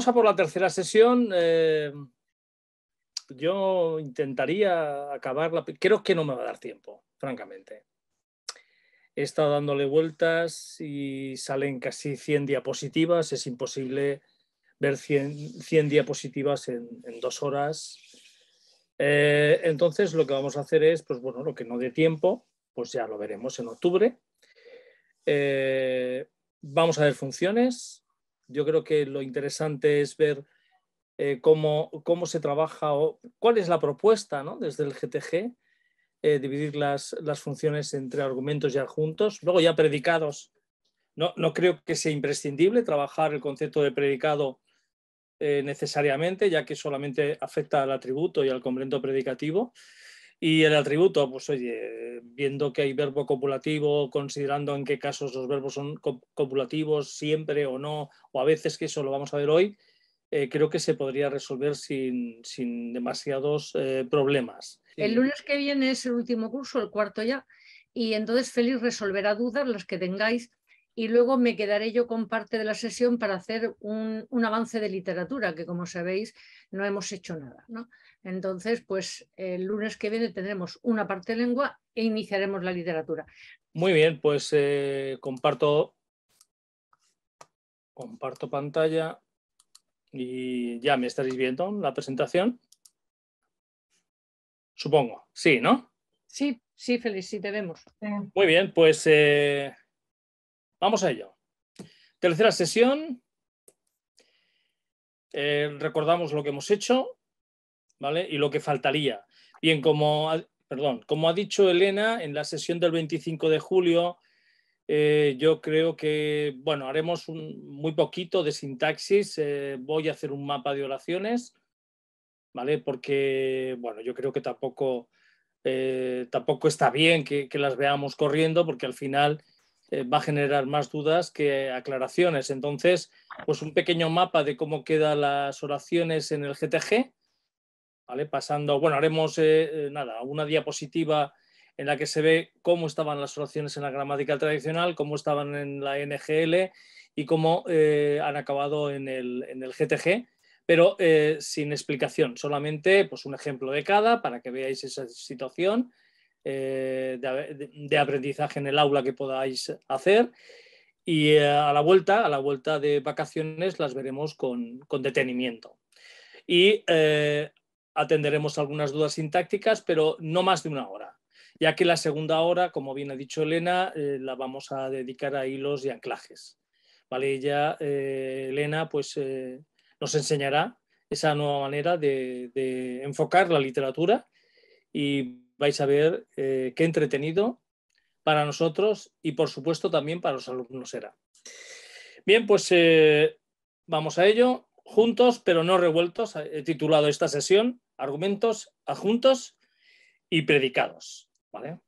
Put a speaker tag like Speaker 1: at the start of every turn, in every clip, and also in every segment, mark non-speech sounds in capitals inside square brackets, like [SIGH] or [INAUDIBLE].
Speaker 1: Vamos a por la tercera sesión. Eh, yo intentaría acabarla Creo que no me va a dar tiempo, francamente. He estado dándole vueltas y salen casi 100 diapositivas. Es imposible ver 100, diapositivas en, dos horas. Eh, entonces, lo que vamos a hacer es, pues bueno, lo que no dé tiempo, pues ya lo veremos en octubre. Eh, vamos a ver funciones, yo creo que lo interesante es ver eh, cómo, se trabaja o cuál es la propuesta desde el GTG, eh, dividir las, funciones entre argumentos y adjuntos, luego ya predicados. No, creo que sea imprescindible trabajar el concepto de predicado eh, necesariamente, ya que solamente afecta al atributo y al complemento predicativo, y el atributo, pues oye, viendo que hay verbo copulativo, considerando en qué casos los verbos son copulativos, siempre o no, o a veces, que eso lo vamos a ver hoy, eh, creo que se podría resolver sin, sin demasiados eh, problemas. El lunes
Speaker 2: que viene es el último curso, el cuarto ya, y entonces Félix resolverá dudas las que tengáis y luego me quedaré yo con parte de la sesión para hacer un, avance de literatura, que como sabéis no hemos hecho nada. Entonces, pues el lunes que viene tendremos una parte de lengua e iniciaremos la literatura.
Speaker 1: Muy bien, pues eh, comparto, comparto pantalla y ya me estaréis viendo la presentación. Supongo, sí, ¿no?
Speaker 2: Sí, sí, feliz, sí te vemos.
Speaker 1: Muy bien, pues... Eh, Vamos a ello. Tercera sesión. Eh, recordamos lo que hemos hecho, Y lo que faltaría. Bien, como, ha, perdón, como ha dicho Elena, en la sesión del 25 de julio, eh, yo creo que, bueno, haremos muy poquito de sintaxis. Eh, voy a hacer un mapa de oraciones, ¿vale? Porque, bueno, yo creo que tampoco, tampoco está bien que las veamos corriendo, porque al final eh, va a generar más dudas que aclaraciones. Entonces, pues un pequeño mapa de cómo quedan las oraciones en el GTG, Pasando, bueno, haremos, eh, eh, nada, una diapositiva en la que se ve cómo estaban las oraciones en la gramática tradicional, cómo estaban en la NGL y cómo han acabado en el, GTG, pero sin explicación, solamente pues, un ejemplo de cada para que veáis esa situación eh, de, aprendizaje en el aula que podáis hacer. Y eh, a la vuelta, a la vuelta de vacaciones, las veremos con, detenimiento. Y eh, atenderemos algunas dudas sintácticas, pero no más de una hora, ya que la segunda hora, como bien ha dicho Elena, la vamos a dedicar a hilos y anclajes. ¿Vale? Elena, pues nos enseñará esa nueva manera de enfocar la literatura y vais a ver eh, qué entretenido para nosotros y por supuesto también para los alumnos será. Bien, pues eh, vamos a ello, juntos pero no revueltos, he titulado esta sesión Argumentos adjuntos y predicados. ¿vale?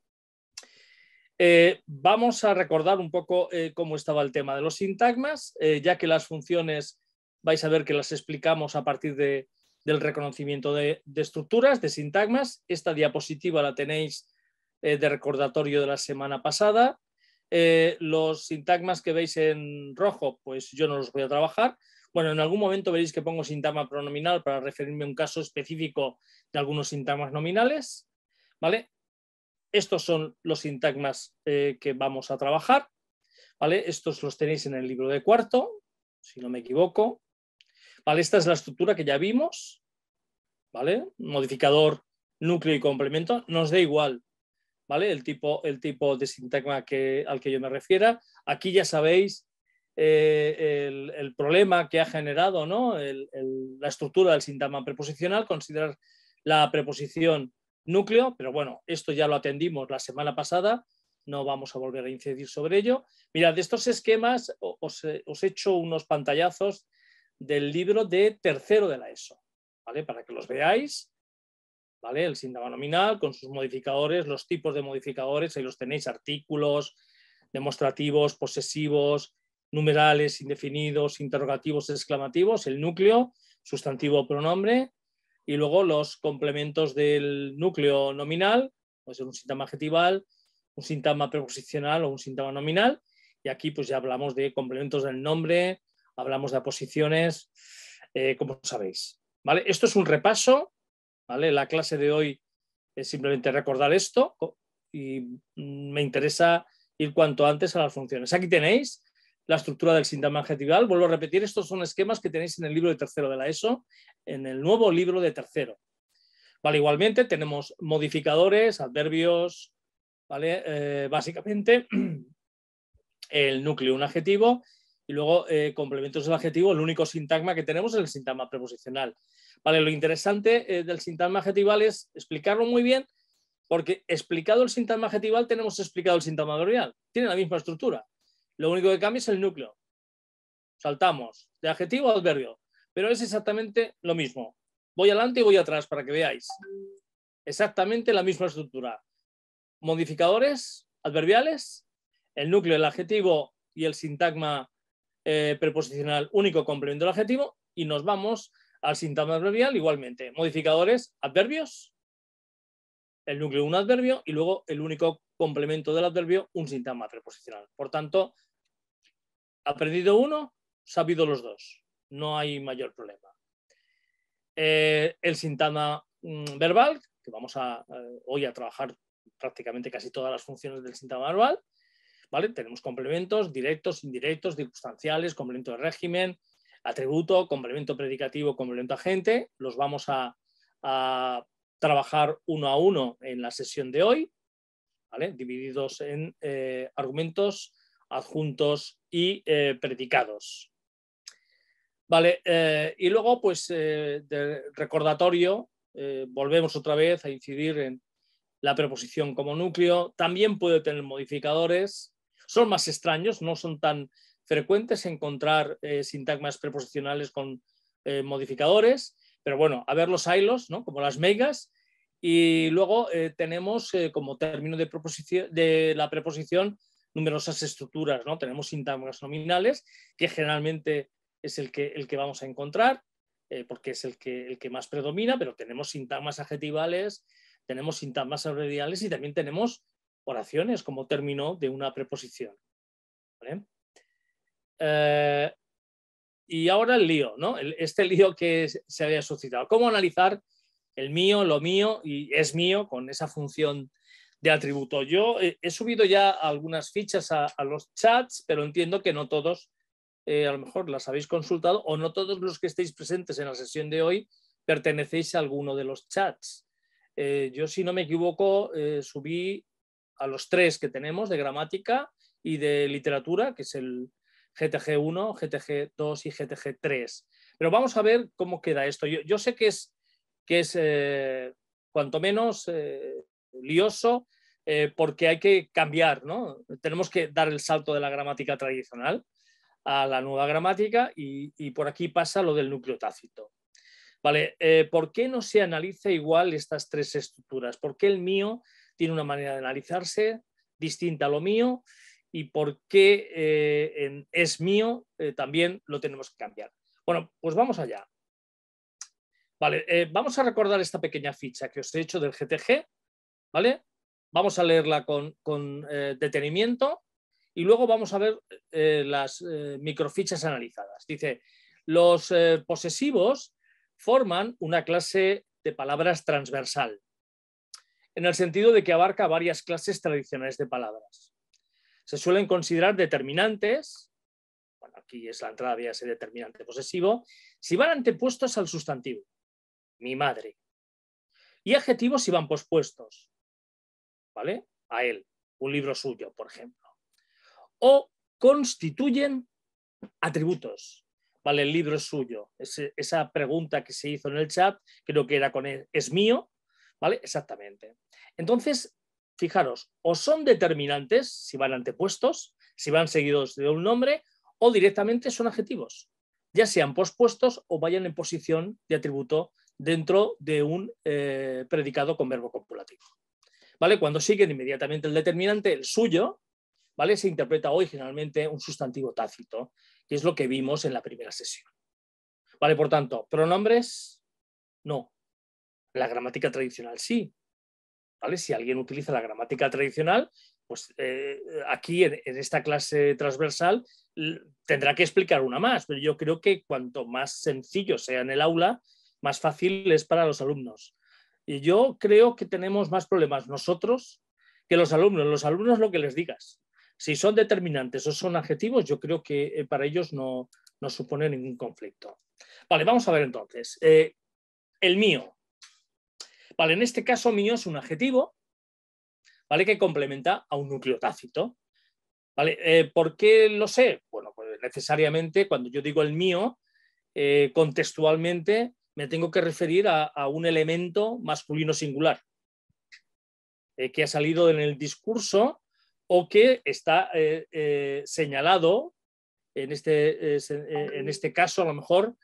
Speaker 1: Eh, vamos a recordar un poco cómo estaba el tema de los sintagmas, ya que las funciones vais a ver que las explicamos a partir de, del reconocimiento de, estructuras, de sintagmas. Esta diapositiva la tenéis eh, de recordatorio de la semana pasada. Eh, los sintagmas que veis en rojo, pues yo no los voy a trabajar. Bueno, en algún momento veréis que pongo sintagma pronominal para referirme a un caso específico de algunos sintagmas nominales. ¿Vale? Estos son los sintagmas eh, que vamos a trabajar. ¿Vale? Estos los tenéis en el libro de cuarto, si no me equivoco esta es la estructura que ya vimos, ¿vale? Modificador, núcleo y complemento, nos da igual, ¿vale? El tipo, el tipo de sintagma que, al que yo me refiera. Aquí ya sabéis eh, el, problema que ha generado ¿no? la estructura del sintagma preposicional, considerar la preposición núcleo, pero bueno, esto ya lo atendimos la semana pasada, no vamos a volver a incidir sobre ello. Mirad, de estos esquemas os he hecho unos pantallazos del libro de tercero de la ESO, ¿vale? Para que los veáis, ¿vale? El síntoma nominal con sus modificadores, los tipos de modificadores, ahí los tenéis, artículos, demostrativos, posesivos, numerales, indefinidos, interrogativos, exclamativos, el núcleo, sustantivo o pronombre, y luego los complementos del núcleo nominal, puede ser un síntoma adjetival, un síntoma preposicional o un síntoma nominal, y aquí pues ya hablamos de complementos del nombre, hablamos de aposiciones, eh, como sabéis. ¿vale? Esto es un repaso, ¿vale? la clase de hoy es simplemente recordar esto y me interesa ir cuanto antes a las funciones. Aquí tenéis la estructura del sintagma adjetival. Vuelvo a repetir, estos son esquemas que tenéis en el libro de tercero de la ESO, en el nuevo libro de tercero. Vale, igualmente tenemos modificadores, adverbios, ¿vale? Eh, básicamente [CLEARS THROAT] el núcleo, un adjetivo y luego, eh, complementos del adjetivo, el único sintagma que tenemos es el sintagma preposicional. Vale, lo interesante eh, del sintagma adjetival es explicarlo muy bien, porque explicado el sintagma adjetival tenemos explicado el sintagma adverbial. Tiene la misma estructura. Lo único que cambia es el núcleo. Saltamos de adjetivo a adverbio, pero es exactamente lo mismo. Voy adelante y voy atrás para que veáis. Exactamente la misma estructura. Modificadores adverbiales, el núcleo, el adjetivo y el sintagma eh, preposicional único complemento del adjetivo y nos vamos al sintagma adverbial igualmente. Modificadores, adverbios, el núcleo un adverbio y luego el único complemento del adverbio un sintagma preposicional. Por tanto, aprendido uno, sabido los dos. No hay mayor problema. Eh, el sintagma mm, verbal, que vamos a, eh, hoy a trabajar prácticamente casi todas las funciones del sintagma verbal, tenemos complementos directos, indirectos, circunstanciales, complemento de régimen, atributo, complemento predicativo, complemento agente. Los vamos a, trabajar uno a uno en la sesión de hoy, divididos en eh, argumentos, adjuntos y eh, predicados. Vale, eh, y luego, pues, del recordatorio, volvemos otra vez a incidir en la preposición como núcleo. También puede tener modificadores, son más extraños, no son tan frecuentes encontrar eh, sintagmas preposicionales con eh, modificadores, pero bueno, a ver los hilos, ¿no? como las megas, y luego eh, tenemos como término de, de, la preposición numerosas estructuras, ¿no? tenemos sintagmas nominales, que generalmente es el que, el que vamos a encontrar, porque es el que, el que más predomina, pero tenemos sintagmas adjetivales, tenemos sintagmas abreviales y también tenemos oraciones como término de una preposición. Eh, y ahora el lío, este lío que se había suscitado. ¿Cómo analizar el mío, lo mío y es mío con esa función de atributo? Yo eh, he subido ya algunas fichas a, los chats, pero entiendo que no todos, eh, a lo mejor las habéis consultado o no todos los que estéis presentes en la sesión de hoy pertenecéis a alguno de los chats. yo, si no me equivoco, subí a los tres que tenemos de gramática y de literatura, que es el GTG1, GTG2 y GTG3. Pero vamos a ver cómo queda esto. Yo, sé que es, que es eh, cuanto menos eh, lioso eh, porque hay que cambiar, ¿no? Tenemos que dar el salto de la gramática tradicional a la nueva gramática y, por aquí pasa lo del núcleo tácito. Vale, ¿por qué no se analiza igual estas tres estructuras? ¿Por qué el mío tiene una manera de analizarse distinta a lo mío y por qué eh, es mío eh, también lo tenemos que cambiar. Bueno, pues vamos allá. Vale, eh, vamos a recordar esta pequeña ficha que os he hecho del GTG, ¿vale? Vamos a leerla con, con detenimiento y luego vamos a ver las microfichas analizadas. Dice, los posesivos forman una clase de palabras transversal en el sentido de que abarca varias clases tradicionales de palabras. Se suelen considerar determinantes, bueno, aquí es la entrada de ese determinante posesivo, si van antepuestos al sustantivo, mi madre, y adjetivos si van pospuestos, ¿vale? A él, un libro suyo, por ejemplo. O constituyen atributos, ¿vale? El libro es suyo. esa pregunta que se hizo en el chat, creo que era con él, ¿es mío? ¿Vale? Exactamente. Entonces, fijaros, o son determinantes si van antepuestos, si van seguidos de un nombre, o directamente son adjetivos, ya sean pospuestos o vayan en posición de atributo dentro de un eh, predicado con verbo copulativo. ¿Vale? Cuando siguen inmediatamente el determinante, el suyo, ¿vale? Se interpreta hoy generalmente un sustantivo tácito, que es lo que vimos en la primera sesión. ¿Vale? Por tanto, pronombres, no. La gramática tradicional sí. ¿vale? Si alguien utiliza la gramática tradicional, pues eh, aquí en, esta clase transversal tendrá que explicar una más, pero yo creo que cuanto más sencillo sea en el aula, más fácil es para los alumnos. Y yo creo que tenemos más problemas nosotros que los alumnos. Los alumnos lo que les digas. Si son determinantes o son adjetivos, yo creo que eh, para ellos no, supone ningún conflicto. Vale, vamos a ver entonces. Eh, el mío, en este caso mío es un adjetivo, ¿vale? Que complementa a un núcleo tácito. ¿Vale? Eh, ¿Por qué lo sé? Bueno, pues necesariamente cuando yo digo el mío, eh, contextualmente me tengo que referir a, un elemento masculino singular eh, que ha salido en el discurso o que está señalado, en este, en este, caso a lo mejor,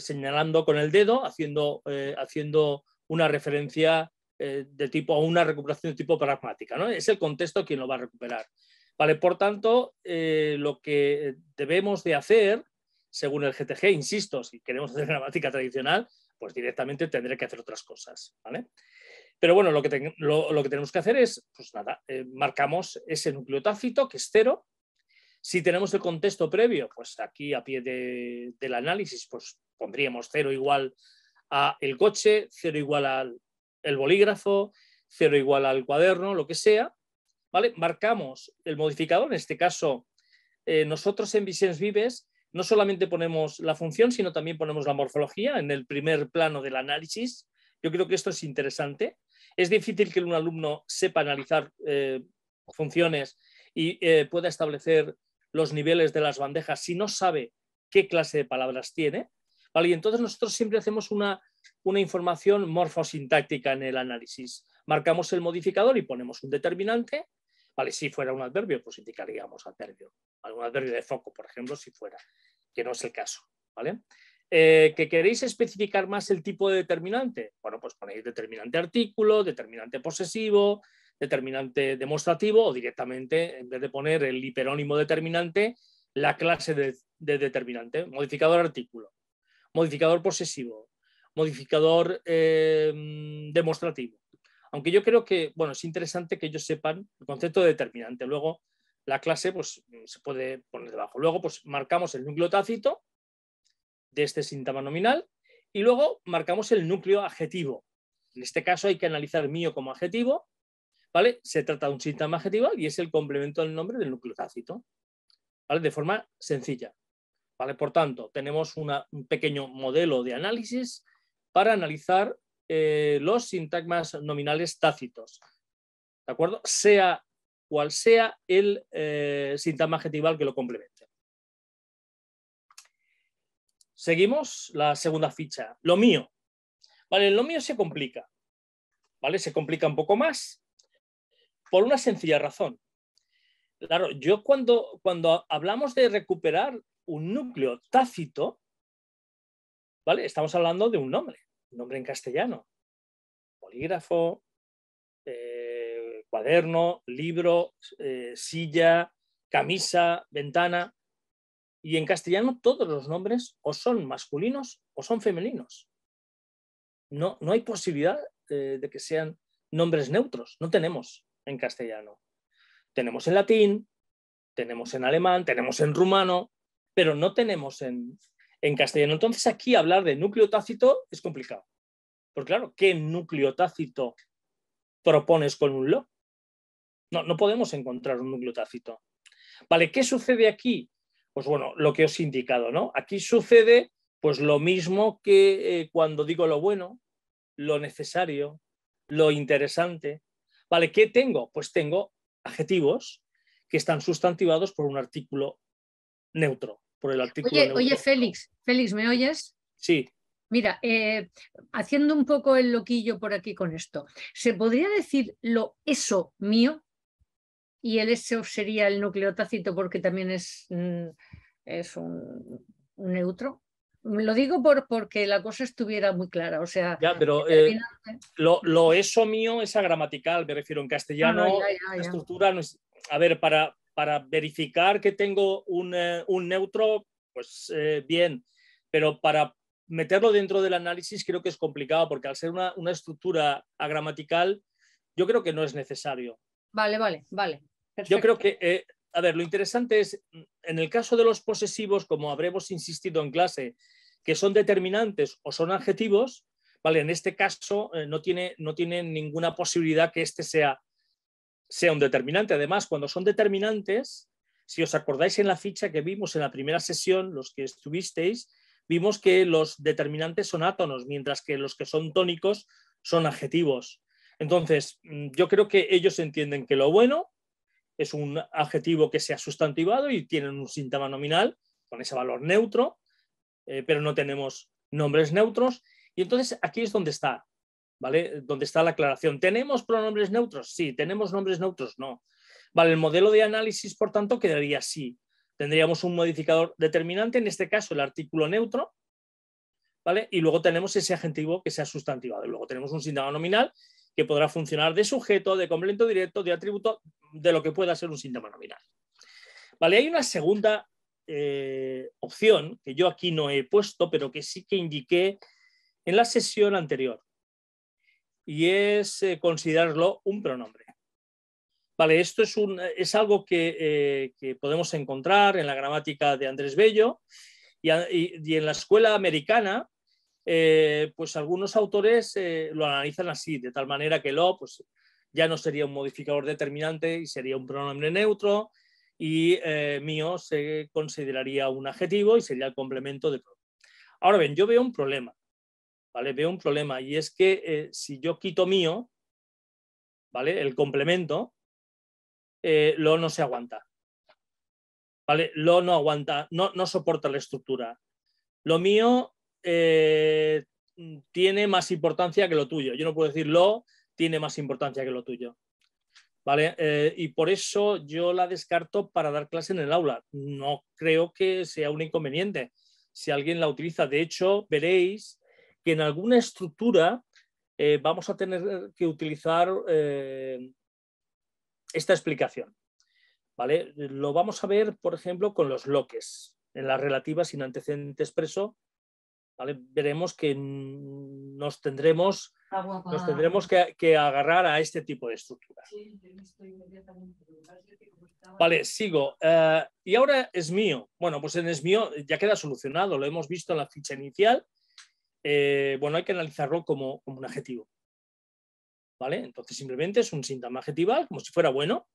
Speaker 1: señalando con el dedo, haciendo, haciendo una referencia eh, de tipo o una recuperación de tipo pragmática. ¿no? Es el contexto quien lo va a recuperar. Vale, por tanto, eh, lo que debemos de hacer, según el GTG, insisto, si queremos hacer [LAUGHS] gramática tradicional, pues directamente tendré que hacer otras cosas. ¿vale? Pero bueno, lo que, lo, que, tenemos que hacer es, pues nada, eh, marcamos ese núcleo tácito que es cero. Si tenemos el contexto previo, pues aquí a pie del análisis, pues pondríamos cero igual a el coche, cero igual al bolígrafo, cero igual al cuaderno, lo que sea, ¿vale? Marcamos el modificador, en este caso eh, nosotros en Visions Vives no solamente ponemos la función, sino también ponemos la morfología en el primer plano del análisis. Yo creo que esto es interesante. Es difícil que un alumno sepa analizar eh, funciones y eh, pueda establecer los niveles de las bandejas si no sabe qué clase de palabras tiene. Y entonces nosotros siempre hacemos una, información morfosintáctica en el análisis. Marcamos el modificador y ponemos un determinante. Vale, si fuera un adverbio, pues indicaríamos adverbio. Algún adverbio de foco, por ejemplo, si fuera, que no es el caso. ¿vale? Eh, ¿Que queréis especificar más el tipo de determinante? Bueno, pues ponéis determinante artículo, determinante posesivo, determinante demostrativo o directamente, en vez de poner el hiperónimo determinante, la clase de determinante, modificador artículo modificador posesivo, modificador eh, demostrativo. Aunque yo creo que, bueno, es interesante que ellos sepan el concepto de determinante. Luego, la clase pues, se puede poner debajo. Luego, pues marcamos el núcleo tácito de este síntoma nominal y luego marcamos el núcleo adjetivo. En este caso hay que analizar mío como adjetivo, ¿vale? Se trata de un síntoma adjetivo y es el complemento del nombre del núcleo tácito, ¿vale? De forma sencilla. ¿vale? Por tanto, tenemos un pequeño modelo de análisis para analizar eh, los sintagmas nominales tácitos, ¿de acuerdo? Sea cual sea el eh, sintagma adjetival que lo complemente. Seguimos la segunda ficha, lo mío. Vale, lo mío se complica, ¿vale? Se complica un poco más por una sencilla razón. Claro, yo cuando, cuando hablamos de recuperar un núcleo tácito, ¿vale? Estamos hablando de un nombre, un nombre en castellano. Polígrafo, eh, cuaderno, libro, eh, silla, camisa, ventana. Y en castellano todos los nombres o son masculinos o son femeninos. No, no hay posibilidad eh, de que sean nombres neutros. No tenemos en castellano. Tenemos en latín, tenemos en alemán, tenemos en rumano, pero no tenemos en, castellano. Entonces aquí hablar de núcleo tácito es complicado. Porque claro, ¿qué núcleo tácito propones con un lo? No, no podemos encontrar un núcleo tácito. Vale, ¿qué sucede aquí? Pues bueno, lo que os he indicado, ¿no? Aquí sucede pues lo mismo que eh, cuando digo lo bueno, lo necesario, lo interesante. Vale, ¿qué tengo? Pues tengo adjetivos que están sustantivados por un artículo neutro por el artículo. Oye,
Speaker 2: Félix, Félix, ¿me oyes? Sí. Mira, eh, haciendo un poco el loquillo por aquí con esto, ¿se podría decir lo eso mío? Y el eso sería el núcleo tácito porque también es, mm, es un, neutro. Lo digo por, porque la cosa estuviera muy clara, o sea... Ya, pero eh,
Speaker 1: lo, eso mío es gramatical, me refiero, en castellano ah, la estructura es... A ver, para, para verificar que tengo un, eh, neutro, pues eh, bien, pero para meterlo dentro del análisis creo que es complicado porque al ser una, estructura agramatical, yo creo que no es necesario.
Speaker 2: Vale, vale, vale. Yo creo
Speaker 1: que, eh, a ver, lo interesante es, en el caso de los posesivos, como habremos insistido en clase, que son determinantes o son adjetivos, vale, en este caso no, tiene, no tiene ninguna posibilidad que este sea sea un determinante. Además, cuando son determinantes, si os acordáis en la ficha que vimos en la primera sesión, los que estuvisteis, vimos que los determinantes son átonos, mientras que los que son tónicos son adjetivos. Entonces, mm, yo creo que ellos entienden que lo bueno es un adjetivo que sea sustantivado y tienen un síntoma nominal con ese valor neutro, eh, pero no tenemos nombres neutros. Y entonces aquí es donde está. ¿vale? Donde está la aclaración. ¿Tenemos pronombres neutros? Sí. ¿Tenemos nombres neutros? No. Vale, el modelo de análisis, por tanto, quedaría así. Tendríamos un modificador determinante, en este caso el artículo neutro, ¿vale? Y luego tenemos ese adjetivo que sea sustantivado. luego tenemos un síntoma nominal que podrá funcionar de sujeto, de complemento directo, de atributo, de lo que pueda ser un síntoma nominal. Vale, hay una segunda eh, opción que yo aquí no he puesto, pero que sí que indiqué en la sesión anterior y es eh, considerarlo un pronombre. Vale, esto es, un, es algo que, eh, podemos encontrar en la gramática de Andrés Bello y, en la escuela americana, eh, pues algunos autores lo analizan así, de tal manera que lo pues, ya no sería un modificador determinante y sería un pronombre neutro y mío se consideraría un adjetivo y sería el complemento de pronombre. Ahora bien, yo veo un problema Veo un problema y es que eh, si yo quito mío, ¿vale? El complemento, eh, lo no se aguanta, ¿vale? Lo no aguanta, no, soporta la estructura. Lo mío eh, tiene más importancia que lo tuyo. Yo no puedo decir lo tiene más importancia que lo tuyo. ¿Vale? y por eso yo la descarto para dar clase en el aula. No creo que sea un inconveniente si alguien la utiliza. De hecho, veréis que en alguna estructura eh, vamos a tener que utilizar eh, esta explicación. ¿vale? Lo vamos a ver, por ejemplo, con los bloques, En las relativas sin antecedente expreso, veremos que nos tendremos,
Speaker 2: ah, pues nos tendremos
Speaker 1: que, agarrar a este tipo de estructuras. Vale, sigo. Eh, y ahora es mío. Bueno, pues en es mío ya queda solucionado, lo hemos visto en la ficha inicial eh, bueno, hay que analizarlo como, un adjetivo. ¿Vale? Entonces simplemente es un síntoma adjetival, como si fuera bueno,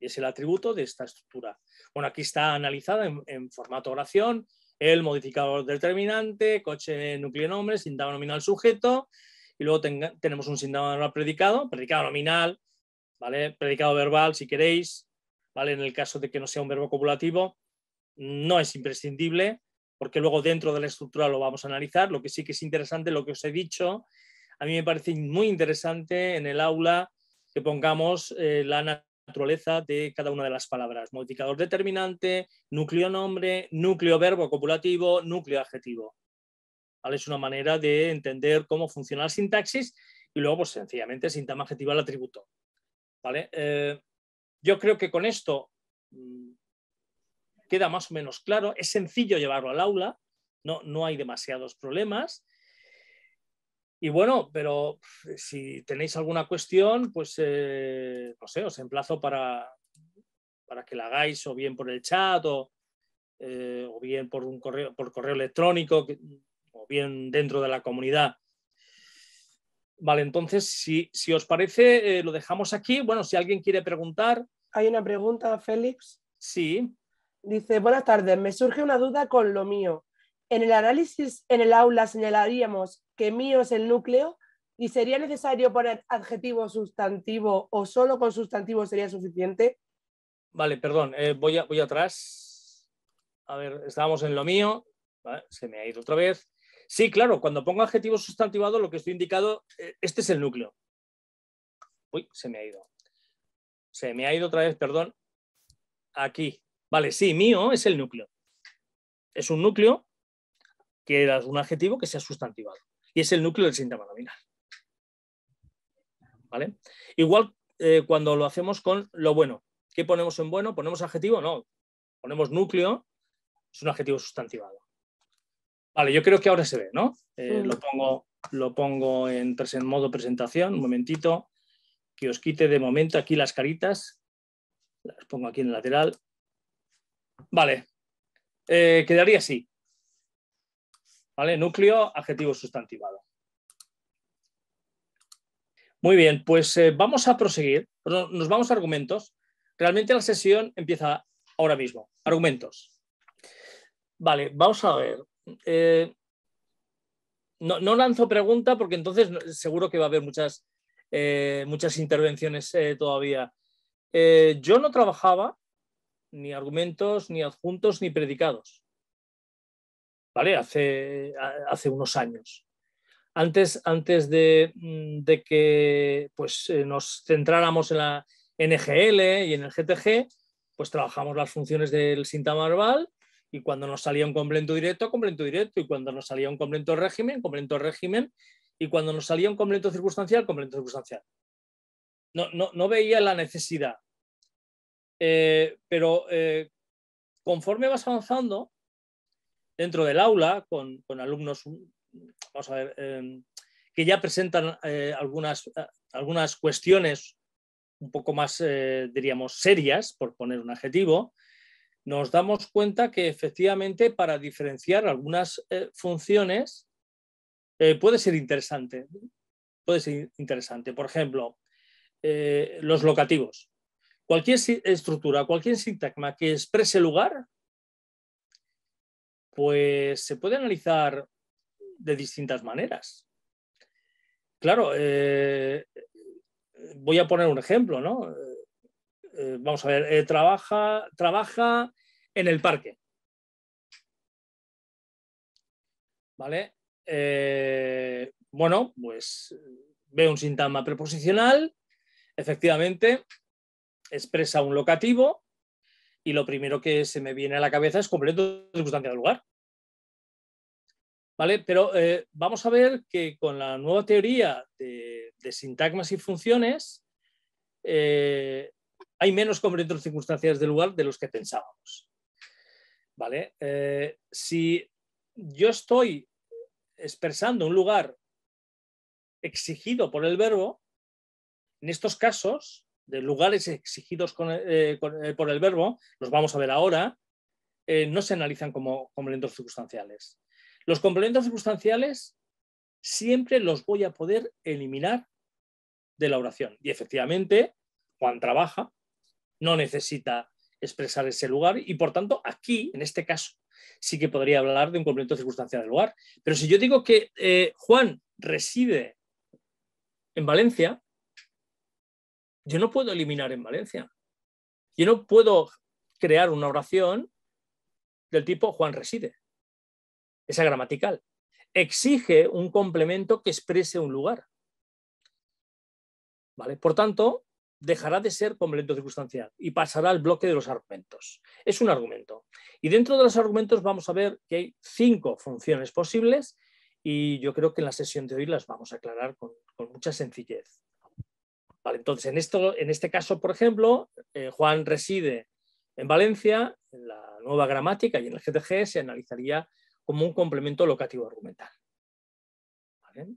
Speaker 1: y es el atributo de esta estructura. Bueno, aquí está analizada en, formato oración, el modificador determinante, coche núcleo nombre, síntoma nominal sujeto, y luego tenemos un síntoma nominal predicado, predicado nominal, Predicado verbal, si queréis, En el caso de que no sea un verbo copulativo, no es imprescindible, porque luego dentro de la estructura lo vamos a analizar. Lo que sí que es interesante, lo que os he dicho, a mí me parece muy interesante en el aula que pongamos eh, la naturaleza de cada una de las palabras. Modificador determinante, núcleo nombre, núcleo verbo copulativo, núcleo adjetivo. Es una manera de entender cómo funciona la sintaxis y luego, pues sencillamente, sintagma al atributo. ¿Vale? Eh, yo creo que con esto mm, queda más o menos claro, es sencillo llevarlo al aula, no, no hay demasiados problemas. Y bueno, pero si tenéis alguna cuestión, pues eh, no sé, os emplazo para, que la hagáis o bien por el chat o, eh, bien por un correo, por correo electrónico o bien dentro de la comunidad. Vale, entonces, si, os parece, eh, lo dejamos aquí. Bueno, si alguien quiere preguntar.
Speaker 3: Hay una pregunta, Félix. Sí. Dice, buenas tardes, me surge una duda con lo mío. En el análisis en el aula señalaríamos que mío es el núcleo y sería necesario poner adjetivo, sustantivo o solo con sustantivo sería suficiente.
Speaker 1: Vale, perdón, eh, voy, voy atrás. A ver, estábamos en lo mío, se me ha ido otra vez. Sí, claro, cuando pongo adjetivo sustantivado, lo que estoy indicado, eh, este es el núcleo. Uy, se me ha ido. Se me ha ido otra vez, perdón. Aquí, Vale, sí, mío es el núcleo. Es un núcleo que es un adjetivo que se ha sustantivado. Y es el núcleo del síntoma nominal. ¿Vale? Igual eh, cuando lo hacemos con lo bueno. ¿Qué ponemos en bueno? ¿Ponemos adjetivo? No. Ponemos núcleo, es un adjetivo sustantivado. Vale, yo creo que ahora se ve, ¿no? Eh, lo, pongo, lo pongo en modo presentación, un momentito, que os quite de momento aquí las caritas, las pongo aquí en el lateral, Vale, eh, quedaría así. ¿Vale? Núcleo, adjetivo sustantivado. Muy bien, pues eh, vamos a proseguir. Nos vamos a argumentos. Realmente la sesión empieza ahora mismo. Argumentos. Vale, vamos a ver. Eh, no, lanzo pregunta porque entonces seguro que va a haber muchas, muchas intervenciones todavía. yo no trabajaba ni argumentos, ni adjuntos, ni predicados. ¿Vale? Hace, hace unos años. Antes, antes de, mm, que pues, eh, nos centráramos en la NGL y en el GTG, pues trabajamos las funciones del síntoma verbal y cuando nos salía un complemento directo, complemento directo, y cuando nos salía un complemento régimen, complemento régimen, y cuando nos salía un complemento circunstancial, complemento circunstancial. No, no veía la necesidad eh, pero eh, conforme vas avanzando dentro del aula con, alumnos, mm, em, que ya presentan eh, algunas, algunas cuestiones un poco más, diríamos, serias, por poner un adjetivo, nos damos cuenta que efectivamente para diferenciar algunas funciones puede ser interesante. Puede ser interesante. Por ejemplo, los locativos Cualquier estructura, cualquier sintagma que exprese lugar, pues se puede analizar de distintas maneras. Claro, eh, voy a poner un ejemplo, ¿no? Eh, eh, vamos a ver, trabaja, trabaja en el parque. ¿Vale? bueno, pues veo un sintagma preposicional, efectivamente, expresa un locativo y lo primero que se me viene a la cabeza es completo circunstancia del lugar. ¿Vale? Pero eh, vamos a ver que con la nueva teoría de, sintagmas y funciones eh, hay menos complementos circunstancias del lugar de los que pensábamos. ¿Vale? Eh, si yo estoy expresando un lugar exigido por el verbo, en estos casos de lugares exigidos eh, eh, por el verbo, los vamos a ver ahora, eh, no se analizan como complementos circunstanciales. Los complementos circunstanciales siempre los voy a poder eliminar de la oración. Y efectivamente, Juan trabaja, no necesita expresar ese lugar y por tanto aquí, en este caso, sí que podría hablar de un complemento circunstancial del lugar. Pero si yo digo que Juan reside en Valencia, yo no puedo eliminar en Valencia. Yo no puedo crear una oración del tipo Juan reside. Esa gramatical. Exige un complemento que exprese un lugar. ¿Vale? Por tanto, dejará de ser complemento circunstancial y pasará al bloque de los argumentos. Es un argumento. Y dentro de los argumentos vamos a ver que hay cinco funciones posibles y yo creo que en la sesión de hoy las vamos a aclarar con mucha sencillez entonces, en, en este caso, por ejemplo, eh, Juan reside en Valencia, en la nueva gramática y en el GTG se analizaría como un complemento locativo argumental.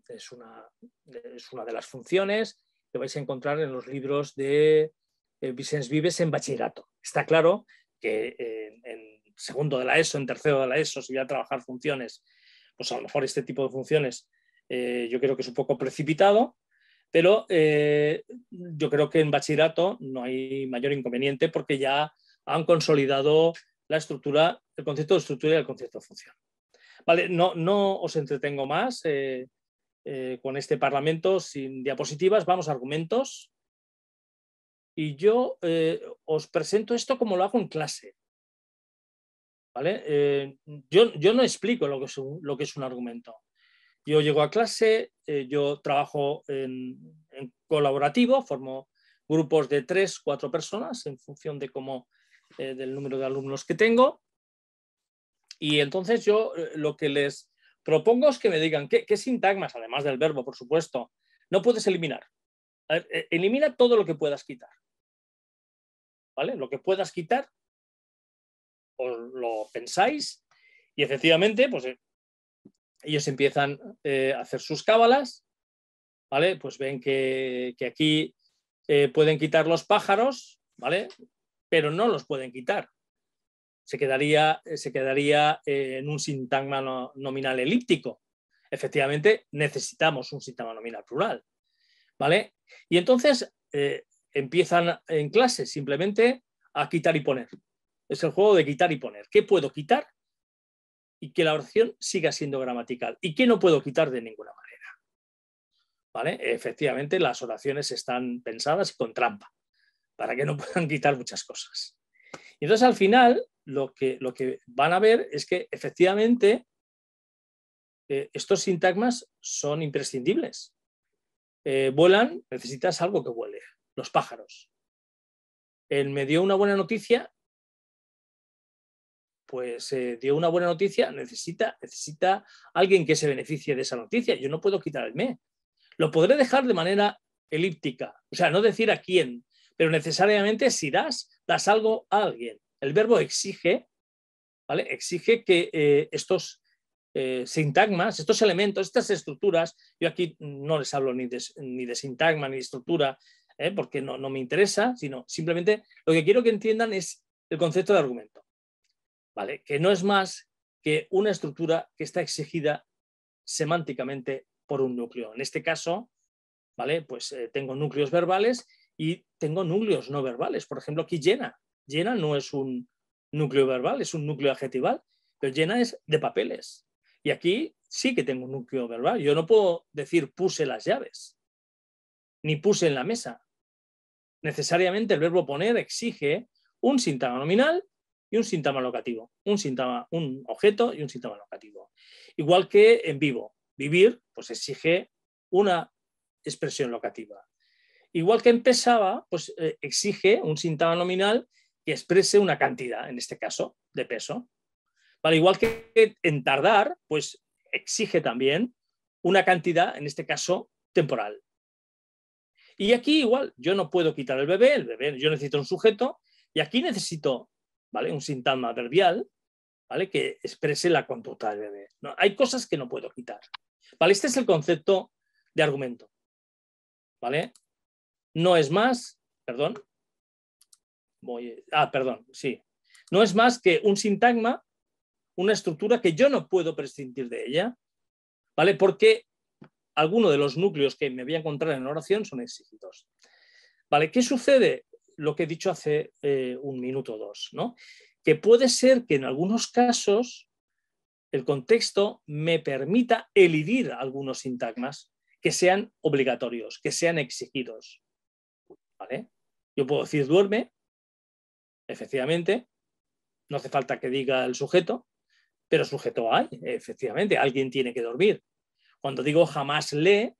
Speaker 1: Es, una, de las funciones que vais a encontrar en los libros de Business eh, Vives en bachillerato. Está claro que eh, en segundo de la ESO, en tercero de la ESO, si voy a trabajar funciones, pues a lo mejor este tipo de funciones yo creo que es un poco precipitado, pero eh, yo creo que en bachillerato no hay mayor inconveniente porque ya han consolidado la estructura, el concepto de estructura y el concepto de función. Vale, no, os entretengo más eh, eh, con este parlamento sin diapositivas, vamos a argumentos. Y yo os presento esto como lo hago en clase. Yo, no explico lo que es un argumento yo llego a clase, eh, yo trabajo en, colaborativo, formo grupos de tres, cuatro personas en función de cómo, eh, del número de alumnos que tengo. Y entonces yo eh, lo que les propongo es que me digan qué, sintagmas, además del verbo, por supuesto, no puedes eliminar. elimina todo lo que puedas quitar. ¿Vale? Lo que puedas quitar, o lo pensáis, y efectivamente, pues ellos empiezan eh, a hacer sus cábalas, ¿vale? Pues ven que, aquí eh, pueden quitar los pájaros, ¿vale? Pero no los pueden quitar. Se quedaría, eh, se quedaría en un sintagma nominal elíptico. Efectivamente, necesitamos un sintagma nominal plural, ¿vale? Y entonces empiezan en clase simplemente a quitar y poner. Es el juego de quitar y poner. ¿Qué puedo quitar y que la oración siga siendo gramatical y que no puedo quitar de ninguna manera. ¿Vale? Efectivamente, las oraciones están pensadas con trampa, para que no [LAUGHS] puedan quitar muchas cosas. Y entonces al final lo que, lo que van a ver es que efectivamente eh, estos sintagmas son imprescindibles. Eh, vuelan, necesitas algo que vuele, los pájaros. Él me dio una buena noticia pues eh, dio una buena noticia, necesita, necesita alguien que se beneficie de esa noticia. Yo no puedo quitar el me. Lo podré dejar de manera elíptica, o sea, no decir a quién, pero necesariamente si das, das algo a alguien. El verbo exige, ¿vale? Exige que eh, estos eh, sintagmas, estos elementos, estas estructuras, yo aquí no les hablo ni de, sintagma ni de estructura, porque no me interesa, sino simplemente lo que quiero que entiendan es el concepto de argumento que no es más que una estructura que está exigida semánticamente por un núcleo. En este caso, ¿vale? pues eh, tengo núcleos verbales y tengo núcleos no verbales. Por ejemplo, aquí llena. Llena no es un núcleo verbal, es un núcleo adjetival, pero llena es de papeles. Y aquí sí que tengo un núcleo verbal. Yo no puedo decir puse las llaves, ni puse en la mesa. Necesariamente el verbo poner exige un sintagma nominal y un síntoma locativo, un un objeto y un síntoma locativo. Igual que en vivo, vivir pues exige una expresión locativa. Igual que en pesaba, pues eh, exige un síntoma nominal que exprese una cantidad, en este caso, de peso. igual que en tardar, pues exige también una cantidad, en este caso, temporal. Y aquí igual, yo no puedo quitar el bebé, el bebé, yo necesito un sujeto, y aquí necesito ¿vale? Un sintagma verbial, ¿vale? Que exprese la conducta del bebé. ¿no? Hay cosas que no puedo quitar. ¿Vale? Este es el concepto de argumento. ¿Vale? No es más, perdón. ah, perdón, sí. No es más que un sintagma, una estructura que yo no puedo prescindir de ella, ¿vale? Porque algunos de los núcleos que me voy a encontrar en la oración son exigidos. ¿Vale? ¿Qué sucede? lo que he dicho hace eh, un minuto o dos, ¿no? que puede ser que en algunos casos el contexto me permita elidir algunos sintagmas que sean obligatorios, que sean exigidos. ¿Vale? Yo puedo decir duerme, efectivamente, no hace falta que diga el sujeto, pero sujeto hay, efectivamente, alguien tiene que dormir. Cuando digo jamás lee,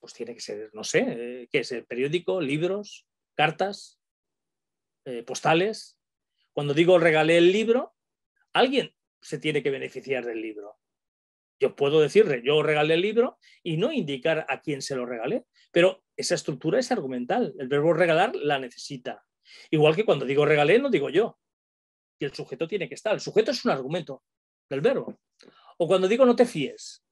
Speaker 1: pues tiene que ser, no sé, eh, que es el periódico, libros, cartas, eh, postales. Cuando digo regalé el libro, alguien se tiene que beneficiar del libro. Yo puedo decirle, yo regalé el libro y no indicar a quién se lo regalé, pero esa estructura es argumental. El verbo regalar la necesita. Igual que cuando digo regalé, no digo yo. Y el sujeto tiene que estar. El sujeto es un argumento del verbo. O cuando digo no te fíes.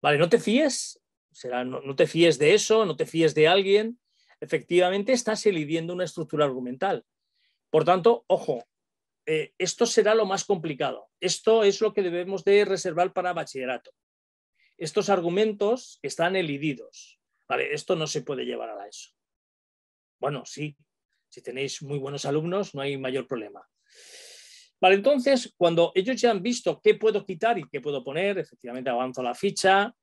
Speaker 1: Vale, no te fíes, será no, no te fíes de eso, no te fíes de alguien, efectivamente estás elidiendo una estructura argumental. Por tanto, ojo, eh, esto será lo más complicado. Esto es lo que debemos de reservar para bachillerato. Estos argumentos están elididos. esto no se puede llevar a la ESO. Bueno, sí, si tenéis muy buenos alumnos no hay mayor problema. Vale, entonces, cuando ellos ya han visto qué puedo quitar y qué puedo poner, efectivamente avanzo la ficha,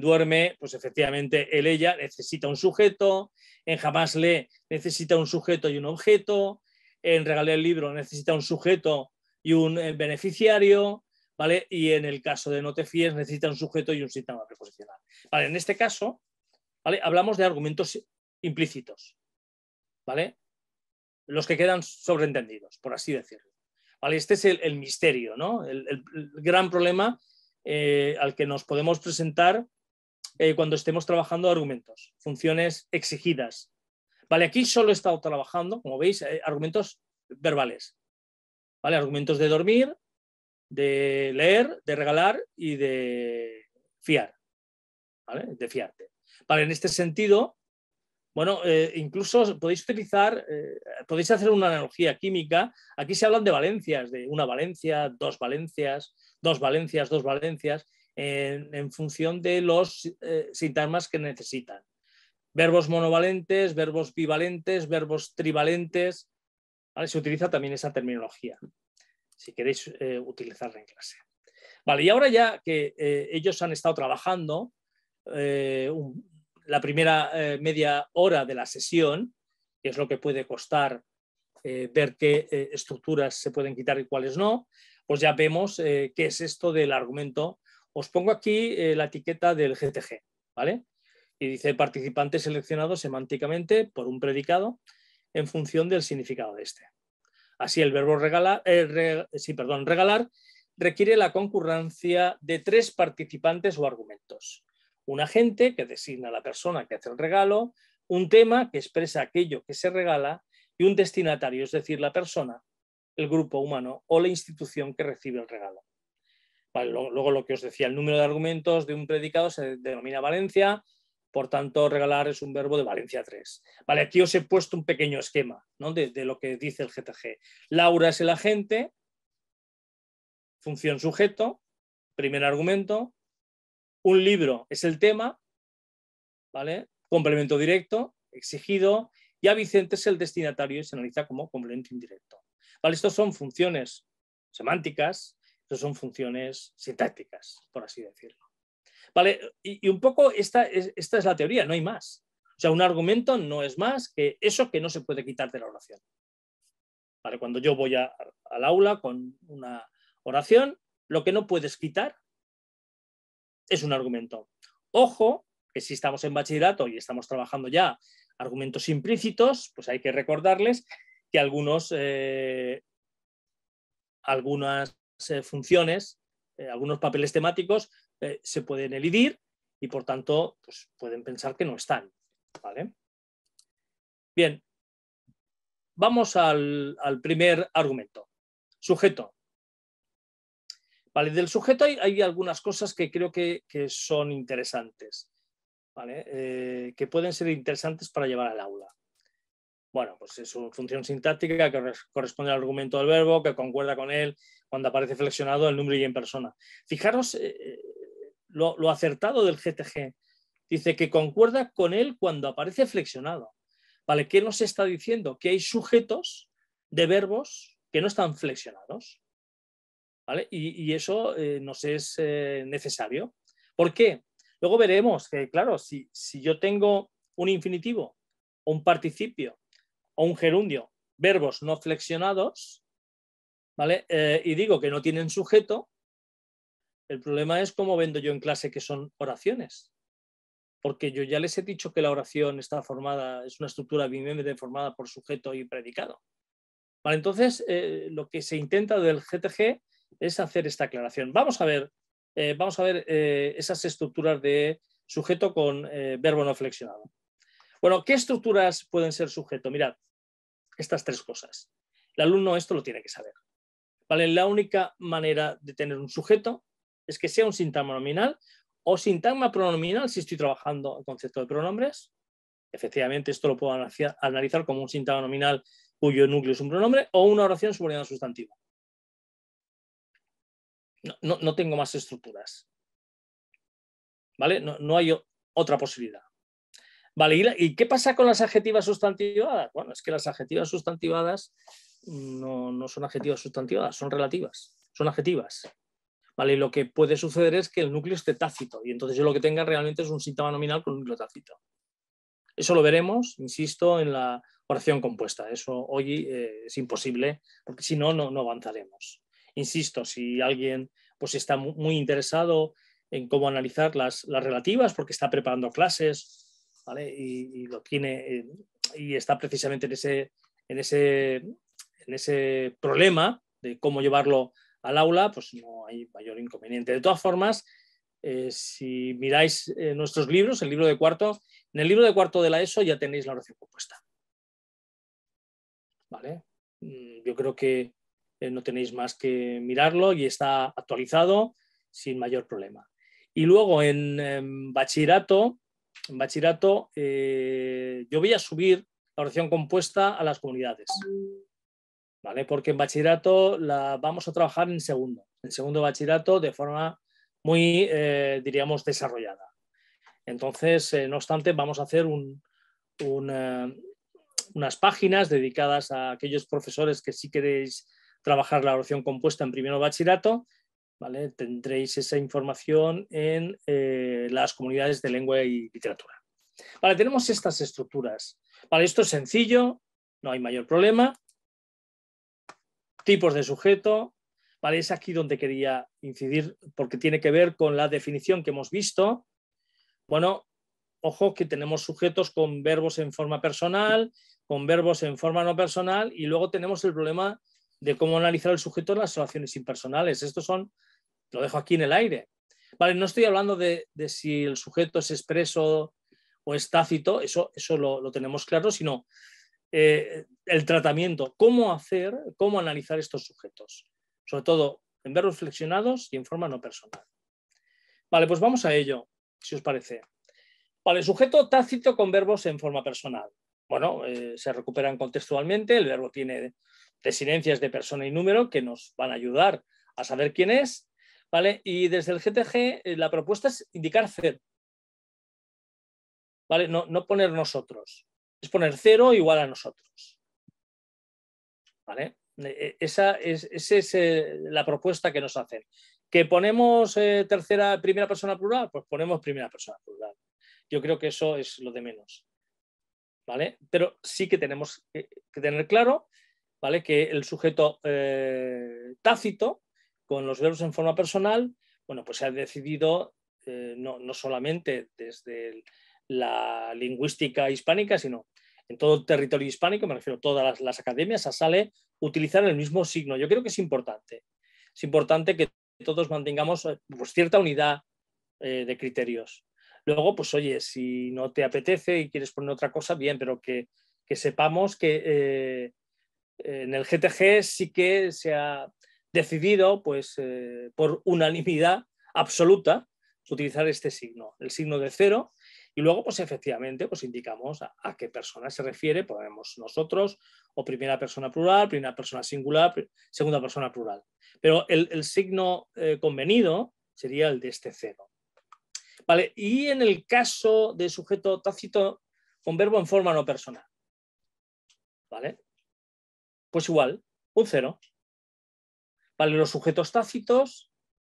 Speaker 1: duerme, pues efectivamente, el ella necesita un sujeto, en Jamás le necesita un sujeto y un objeto, en Regalé el libro necesita un sujeto y un eh, beneficiario, ¿vale? Y en el caso de No te fíes necesita un sujeto y un síntoma preposicional. ¿Vale? En este caso, Hablamos de argumentos implícitos, ¿vale? Los que quedan sobreentendidos, por así decirlo. ¿Vale? Este es el, misterio, ¿no? El, el, gran problema eh, al que nos podemos presentar eh, cuando estemos trabajando argumentos, funciones exigidas. Vale, aquí solo he estado trabajando, como veis, eh, argumentos verbales. Vale, argumentos de dormir, de leer, de regalar y de fiar. ¿Vale? De fiarte. en este sentido, bueno, eh, incluso podéis utilizar, eh, podéis hacer una analogía química. Aquí se hablan de valencias, de una valencia, dos valencias, dos valencias, dos valencias, en, función de los eh, que necesitan. Verbos monovalentes, verbos bivalentes, verbos trivalentes. Se utiliza también esa terminología, si queréis eh, utilizarla en clase. Vale, y ahora ya que ellos han estado trabajando un, la primera eh, media hora de la sesión, que es lo que puede costar eh, ver qué eh, estructuras se pueden quitar y cuáles no, pues ya vemos qué es esto del argumento. Os pongo aquí la etiqueta del GTG, ¿vale? Y dice participante seleccionado semánticamente por un predicado en función del significado de este. Así el verbo perdón, regalar requiere la concurrencia de tres participantes o argumentos un agente que designa a la persona que hace el regalo, un tema que expresa aquello que se regala y un destinatario, es decir, la persona, el grupo humano o la institución que recibe el regalo. luego lo que os decía, el número de argumentos de un predicado se denomina valencia, por tanto, regalar es un verbo de Valencia 3. Vale, aquí os he puesto un pequeño esquema de lo que dice el GTG. Laura es el agente, función sujeto, primer argumento, un libro es el tema, ¿vale? Complemento directo, exigido, y a Vicente es el destinatario y se analiza como complemento indirecto. ¿Vale? Estos son funciones semánticas, estas son funciones sintácticas, por así decirlo. ¿Vale? Y, un poco esta es, la teoría, no hay más. O sea, un argumento no es más que eso que no se puede quitar de la oración. ¿Vale? Cuando yo voy al aula con una oración, lo que no puedes quitar es un argumento. Ojo, que si estamos en bachillerato y estamos trabajando ya argumentos implícitos, pues hay que recordarles que algunos, eh, algunas eh, funciones, eh, algunos papeles temáticos se pueden elidir y por tanto pues pueden pensar que no están. ¿vale? Bien, vamos al primer argumento. Sujeto, Vale, del sujeto hay, algunas cosas que creo que, son interesantes, eh, que pueden ser interesantes para llevar al aula. Bueno, pues es una función sintáctica que corresponde al argumento del verbo, que concuerda con él cuando aparece flexionado el número y en persona. Fijaros eh, eh, lo, lo acertado del GTG. Dice que concuerda con él cuando aparece flexionado. ¿Vale? ¿Qué nos está diciendo? Que hay sujetos de verbos que no están flexionados. ¿vale? Y, eso eh, nos es eh, necesario. ¿Por qué? Luego veremos que, claro, si, yo tengo un infinitivo, o un participio o un gerundio, verbos no flexionados, ¿vale? Eh, y digo que no tienen sujeto, el problema es cómo vendo yo en clase que son oraciones. Porque yo ya les he dicho que la oración está formada, es una estructura bimembre formada por sujeto y predicado. Vale, entonces, lo que se intenta del GTG es hacer esta aclaración. Vamos a ver, eh, vamos a ver eh, esas estructuras de sujeto con eh, verbo no flexionado. Bueno, ¿qué estructuras pueden ser sujeto? Mirad, estas tres cosas. El alumno esto lo tiene que saber. ¿vale? La única manera de tener un sujeto es que sea un sintagma nominal o sintagma pronominal si estoy trabajando el concepto de pronombres. Efectivamente, esto lo puedo analizar como un sintagma nominal cuyo núcleo es un pronombre o una oración subordinada sustantiva. No, tengo más estructuras. ¿Vale? No, hay otra posibilidad. ¿Vale? ¿Y, qué pasa con las adjetivas sustantivadas? Bueno, es que las adjetivas sustantivadas no, no son adjetivas sustantivadas, son relativas, son adjetivas. ¿Vale? Y lo que puede suceder es que el núcleo esté tácito y entonces yo lo que tenga realmente es un síntoma nominal con un núcleo tácito. Eso lo veremos, insisto, en la oración compuesta. Eso hoy eh, es imposible, porque si no, no avanzaremos. Insisto, si alguien pues, está muy interesado en cómo analizar las, las relativas, porque está preparando clases y, lo tiene, eh, y está precisamente en ese, en, ese, problema de cómo llevarlo al aula, pues no hay mayor inconveniente. De todas formas, eh, si miráis eh, nuestros libros, el libro de cuarto, en el libro de cuarto de la ESO ya tenéis la oración compuesta. ¿Vale? Mm, yo creo que eh, no tenéis más que mirarlo y está actualizado sin mayor problema. Y luego en, bachillerato, bachillerato eh, yo voy a subir la oración compuesta a las comunidades, Porque en bachillerato la vamos a trabajar en segundo, en segundo bachillerato de forma muy, eh, diríamos, desarrollada. Entonces, no obstante, vamos a hacer unas páginas dedicadas a aquellos profesores que sí queréis trabajar la oración compuesta en primero bachillerato, ¿vale? tendréis esa información en eh, las comunidades de lengua y literatura. Vale, tenemos estas estructuras. Vale, esto es sencillo, no hay mayor problema. Tipos de sujeto. Vale, es aquí donde quería incidir porque tiene que ver con la definición que hemos visto. Bueno, ojo que tenemos sujetos con verbos en forma personal, con verbos en forma no personal y luego tenemos el problema de cómo analizar el sujeto en las relaciones impersonales. Estos son, lo dejo aquí en el aire. Vale, no estoy hablando de, si el sujeto es expreso o es tácito, eso, lo, tenemos claro, sino eh, el tratamiento, cómo hacer, cómo analizar estos sujetos, sobre todo en verbos flexionados y en forma no personal. Vale, pues vamos a ello, si os parece. Vale, sujeto tácito con verbos en forma personal. Bueno, eh, se recuperan contextualmente, el verbo tiene residencias de persona y número que nos van a ayudar a saber quién es, ¿vale? Y desde el GTG eh, la propuesta es indicar cero, ¿vale? No, poner nosotros, es poner cero igual a nosotros, ¿vale? Eh, eh, esa es, la propuesta que nos hacen. ¿Que ponemos tercera, primera persona plural? Pues ponemos primera persona plural. Yo creo que eso es lo de menos. ¿Vale? Pero sí que tenemos que tener claro que el sujeto eh, tácito, con los verbos en forma personal, bueno, pues se ha decidido eh, no, solamente desde la lingüística hispánica, sino en todo el territorio hispánico, me refiero a todas las, academias, a sale utilizar el mismo signo. Yo creo que es importante. Es importante que todos mantengamos eh, pues, cierta unidad de criterios. Luego, pues oye, si no te apetece y quieres poner otra cosa, bien, pero que, sepamos que en el GTG sí que se ha decidido, pues, eh, por unanimidad absoluta, utilizar este signo, el signo de cero, y luego, pues efectivamente, pues indicamos a, qué persona se refiere, podemos nosotros, o primera persona plural, primera persona singular, segunda persona plural. Pero el, signo eh, convenido sería el de este cero. Vale, y en el caso de sujeto tácito con verbo en forma no personal. ¿Vale? Pues igual, un cero. ¿Vale? Los sujetos tácitos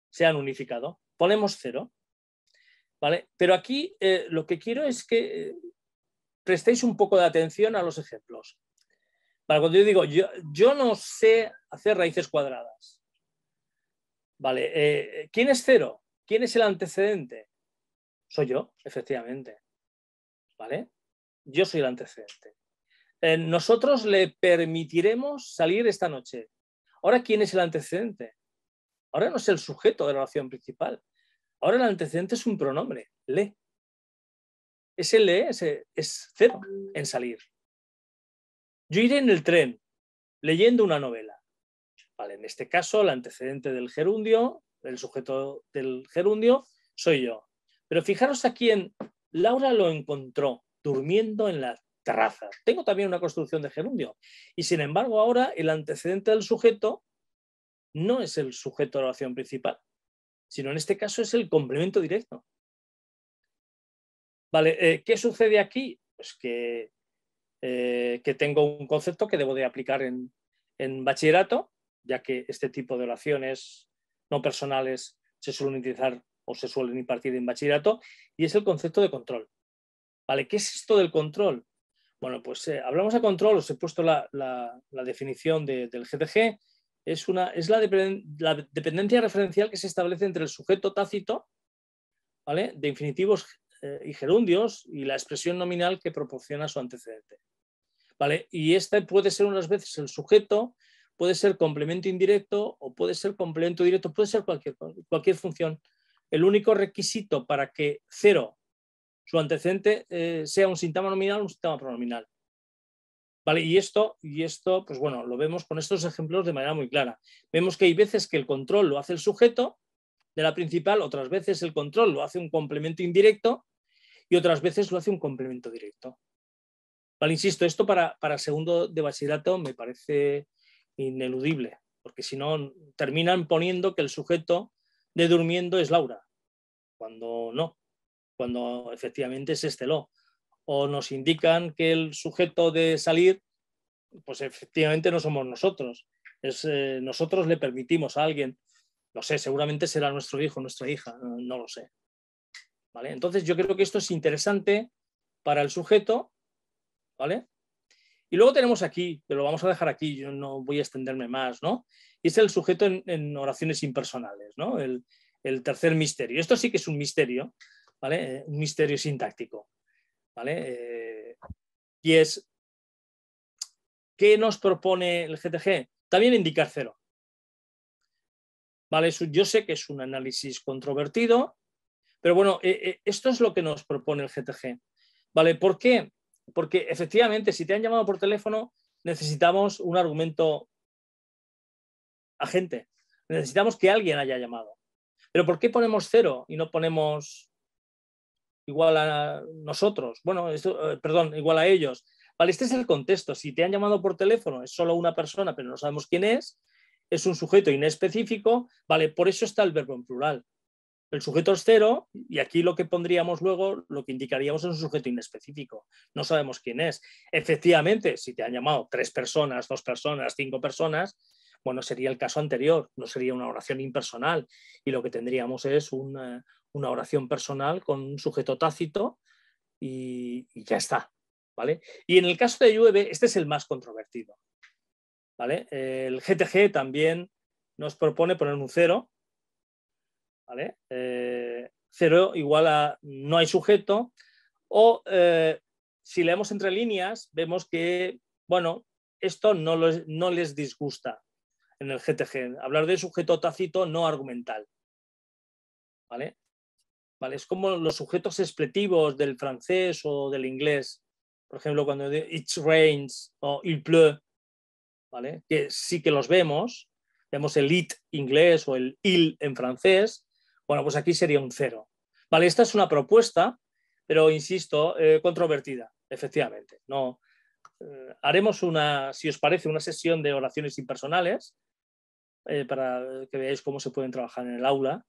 Speaker 1: se han unificado. Ponemos cero. ¿Vale? Pero aquí eh, lo que quiero es que eh, prestéis un poco de atención a los ejemplos. Vale, cuando yo digo, yo, no sé hacer raíces cuadradas. Vale, eh, ¿quién es cero? ¿Quién es el antecedente? Soy yo, efectivamente. ¿Vale? Yo soy el antecedente. Eh, nosotros le permitiremos salir esta noche. Ahora, ¿quién es el antecedente? Ahora no es el sujeto de la oración principal. Ahora el antecedente es un pronombre, le. Ese le es, es cero en salir. Yo iré en el tren leyendo una novela. Vale, en este caso, el antecedente del gerundio, el sujeto del gerundio, soy yo. Pero fijaros a en Laura lo encontró durmiendo en la Terraza. Tengo también una construcción de gerundio. Y sin embargo, ahora el antecedente del sujeto no es el sujeto de la oración principal, sino en este caso es el complemento directo. Vale, eh, ¿qué sucede aquí? Pues que, eh, que, tengo un concepto que debo de aplicar en, en bachillerato, ya que este tipo de oraciones no personales se suelen utilizar o se suelen impartir en bachillerato, y es el concepto de control. ¿Vale? ¿Qué es esto del control? Bueno, pues eh, hablamos de control, os he puesto la, definición del GTG. Es, una, es la, dependencia referencial que se establece entre el sujeto tácito de infinitivos eh, y gerundios y la expresión nominal que proporciona su antecedente. ¿Vale? Y este puede ser unas veces el sujeto, puede ser complemento indirecto o puede ser complemento directo, puede ser cualquier, cualquier función. El único requisito para que cero su antecedente eh, sea un sintoma nominal o un sintoma pronominal. ¿Vale? Y esto, y esto, pues bueno, lo vemos con estos ejemplos de manera muy clara. Vemos que hay veces que el control lo hace el sujeto de la principal, otras veces el control lo hace un complemento indirecto y otras veces lo hace un complemento directo. Vale, insisto, esto para, para segundo de bachillerato me parece ineludible, porque si no terminan poniendo que el sujeto de durmiendo es Laura, cuando no, cuando efectivamente se esteló. O nos indican que el sujeto de salir, pues efectivamente no somos nosotros. Eh, nosotros le permitimos a alguien, lo sé, seguramente será nuestro hijo, nuestra hija, no, lo sé. ¿Vale? Entonces yo creo que esto es interesante para el sujeto, ¿vale? Y luego tenemos aquí, pero lo vamos a dejar aquí, yo no voy a extenderme más, ¿no? Y es el sujeto en, oraciones impersonales, ¿no? el tercer misterio. Esto sí que es un misterio, ¿vale? Eh, un misterio sintáctico, ¿vale? Eh, y es, ¿qué nos propone el GTG? También indicar cero. ¿Vale? Yo sé que es un análisis controvertido, pero bueno, eh, esto es lo que nos propone el GTG. ¿Vale? ¿Por qué? Porque efectivamente, si te han llamado por teléfono, necesitamos un argumento agente. Necesitamos que alguien haya llamado. Pero ¿por qué ponemos cero y no ponemos igual a nosotros, bueno, eh, perdón, igual a ellos. Vale, este es el contexto. Si te han llamado por teléfono, es solo una persona, pero no sabemos quién es, es un sujeto inespecífico, vale, por eso está el verbo en plural. El sujeto es cero y aquí lo que pondríamos luego, lo que indicaríamos es un sujeto inespecífico. No sabemos quién es. Efectivamente, si te han llamado tres personas, dos personas, cinco personas, bueno, sería el caso anterior, no sería una oración impersonal y lo que tendríamos es eh, una, oración personal con un sujeto tácito y, ya está. ¿vale? Y en el caso de Llueve, este es el más controvertido. ¿vale? Eh, el GTG también nos propone poner un cero. ¿vale? Eh, cero igual a no hay sujeto. O si leemos entre líneas, vemos que, bueno, esto no, no les disgusta en el GTG. Hablar de sujeto tácito no argumental. ¿Vale? Es como los sujetos expletivos del francés o del inglés. Por ejemplo, cuando dice it rains o il pleut, ¿vale? Que sí que los vemos. Vemos el it inglés o el il en francés. Bueno, pues aquí sería un cero. Vale, esta es una propuesta, pero insisto, eh, controvertida, efectivamente. No, eh, haremos una, si os parece, una sesión de oraciones impersonales eh, para que veáis cómo se pueden trabajar en el aula.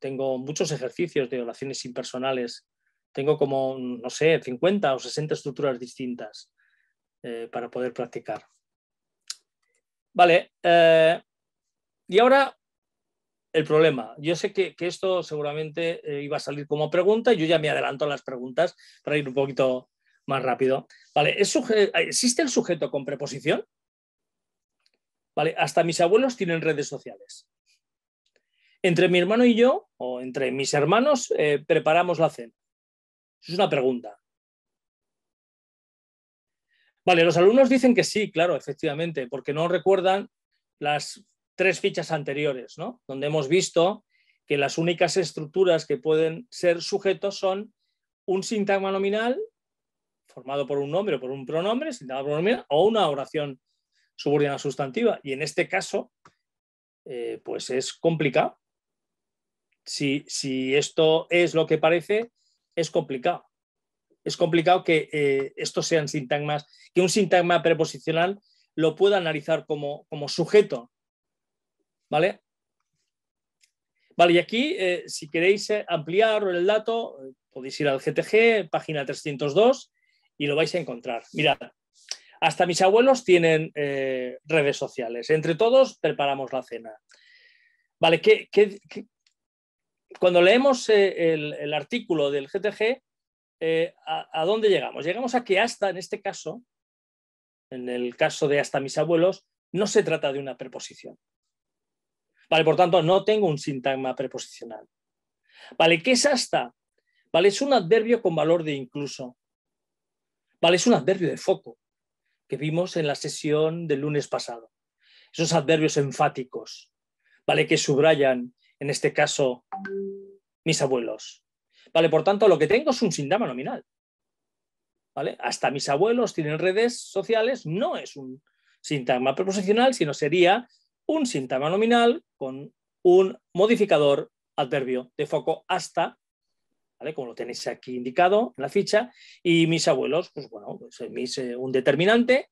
Speaker 1: tengo muchos ejercicios de oraciones impersonales. Tengo como, no sé, 50 o 60 estructuras distintas eh, para poder practicar. Vale, eh, y ahora el problema. Yo sé que, esto seguramente iba a salir como pregunta, y yo ya me adelanto a las preguntas para ir un poquito más rápido. Vale, ¿existe el sujeto con preposición? ¿vale? Hasta mis abuelos tienen redes sociales. Entre mi hermano y yo, o entre mis hermanos, eh, preparamos la cena. es una pregunta. Vale, los alumnos dicen que sí, claro, efectivamente, porque no recuerdan las tres fichas anteriores, ¿no? Donde hemos visto que las únicas estructuras que pueden ser sujetos son un sintagma nominal formado por un nombre o por un pronombre, o una oración subordinada sustantiva. Y en este caso, eh, pues es complicado. Si, esto es lo que parece, es complicado. Es complicado que eh, estos sean sintagmas, que un sintagma preposicional lo pueda analizar como, como sujeto. ¿Vale? Vale, y aquí, eh, si queréis ampliar el dato, podéis ir al GTG, página 302, y lo vais a encontrar. Mirad, hasta mis abuelos tienen eh, redes sociales. Entre todos preparamos la cena. Vale, ¿qué, cuando leemos eh, el, artículo del GTG, eh, a, a, dónde llegamos? Llegamos a que hasta, en este caso, en el caso de hasta mis abuelos, no se trata de una preposición. Vale, por tanto, no tengo un sintagma preposicional. Vale, ¿qué es hasta? Vale, es un adverbio con valor de incluso. Vale, es un adverbio de foco que vimos en la sesión del lunes pasado. Esos adverbios enfáticos, ¿vale? Que subrayan, en este caso, mis abuelos. ¿Vale? Por tanto, lo que tengo es un sintagma nominal. ¿Vale? Hasta mis abuelos tienen redes sociales, no es un sintagma preposicional, sino sería un sintagma nominal con un modificador adverbio de foco hasta como lo tenéis aquí indicado en la ficha. Y mis abuelos, pues bueno, pues, eh, eh, un determinante,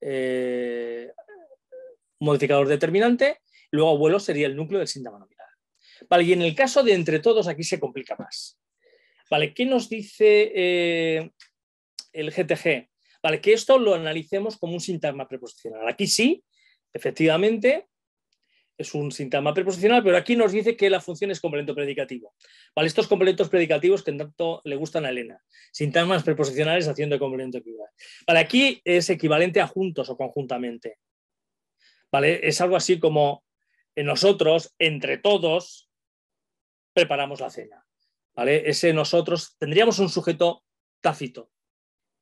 Speaker 1: un eh, modificador determinante, luego abuelo sería el núcleo del síntoma nominal. Vale, y en el caso de entre todos aquí se complica más. Vale, ¿qué nos dice el GTG? Vale, que esto lo analicemos como un sintagma preposicional. Aquí sí, efectivamente, es un sintagma preposicional, pero aquí nos dice que la función es complemento predicativo. Vale, estos complementos predicativos que en tanto le gustan a Elena. Sintagmas preposicionales haciendo el complemento equivalente. aquí es equivalente a juntos o conjuntamente. Vale, es algo así como eh, nosotros, entre todos, preparamos la cena. ¿Vale? Ese nosotros tendríamos un sujeto tácito.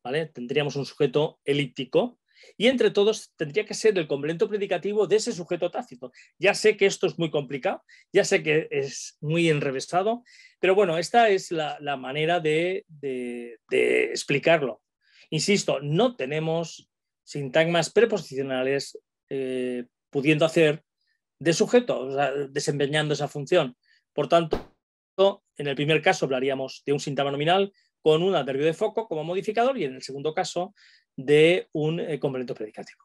Speaker 1: ¿Vale? Tendríamos un sujeto elíptico y entre todos tendría que ser el complemento predicativo de ese sujeto tácito. Ya sé que esto es muy complicado, ya sé que es muy enrevesado, pero bueno, esta es la, manera de, explicarlo. Insisto, no tenemos sintagmas preposicionales eh, pudiendo hacer de sujeto, desempeñando esa función. Por tanto, en el primer caso hablaríamos de un sintagma nominal con un adverbio de foco como modificador y en el segundo caso de un eh, complemento predicativo.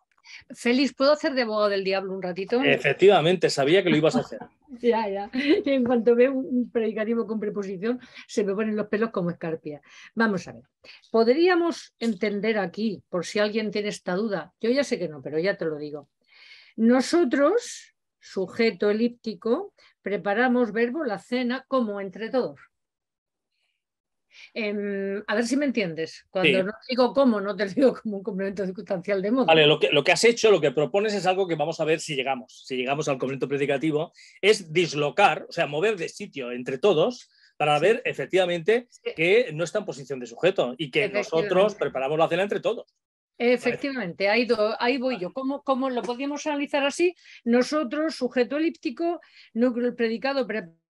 Speaker 2: Félix, ¿puedo hacer de abogado del diablo un ratito?
Speaker 1: Efectivamente, sabía que lo ibas a hacer.
Speaker 2: [LAUGHS] ya, ya. En cuanto veo un predicativo con preposición, se me ponen los pelos como escarpia. Vamos a ver. Podríamos entender aquí, por si alguien tiene esta duda, yo ya sé que no, pero ya te lo digo. Nosotros, sujeto elíptico, preparamos verbo la cena como entre todos. Em, a ver si me entiendes. Cuando no digo cómo, no te [LAUGHS] digo como un complemento circunstancial de modo. Vale, lo que, lo que has
Speaker 1: hecho, lo que propones es algo que vamos a ver si llegamos, si llegamos al complemento predicativo, es dislocar, o sea, mover de sitio entre todos para ver efectivamente que no está en posición de sujeto y que nosotros preparamos la cena entre todos.
Speaker 2: Efectivamente, ahí, ahí, voy yo. ¿Cómo, ¿Cómo, lo podríamos analizar así? Nosotros, sujeto elíptico, núcleo predicado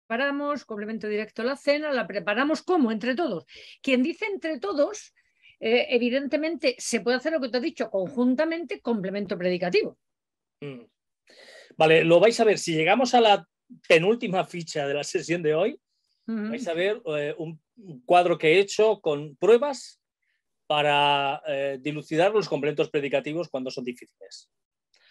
Speaker 2: preparamos, complemento directo a la cena, la preparamos como entre todos. Quien dice entre todos, eh, evidentemente se puede hacer lo que te he dicho, conjuntamente complemento predicativo.
Speaker 1: Mm. Vale, lo vais a ver. Si llegamos a la penúltima ficha de la sesión de hoy, vais a ver eh, un cuadro que he hecho con pruebas para eh, dilucidar los complementos predicativos cuando son difíciles.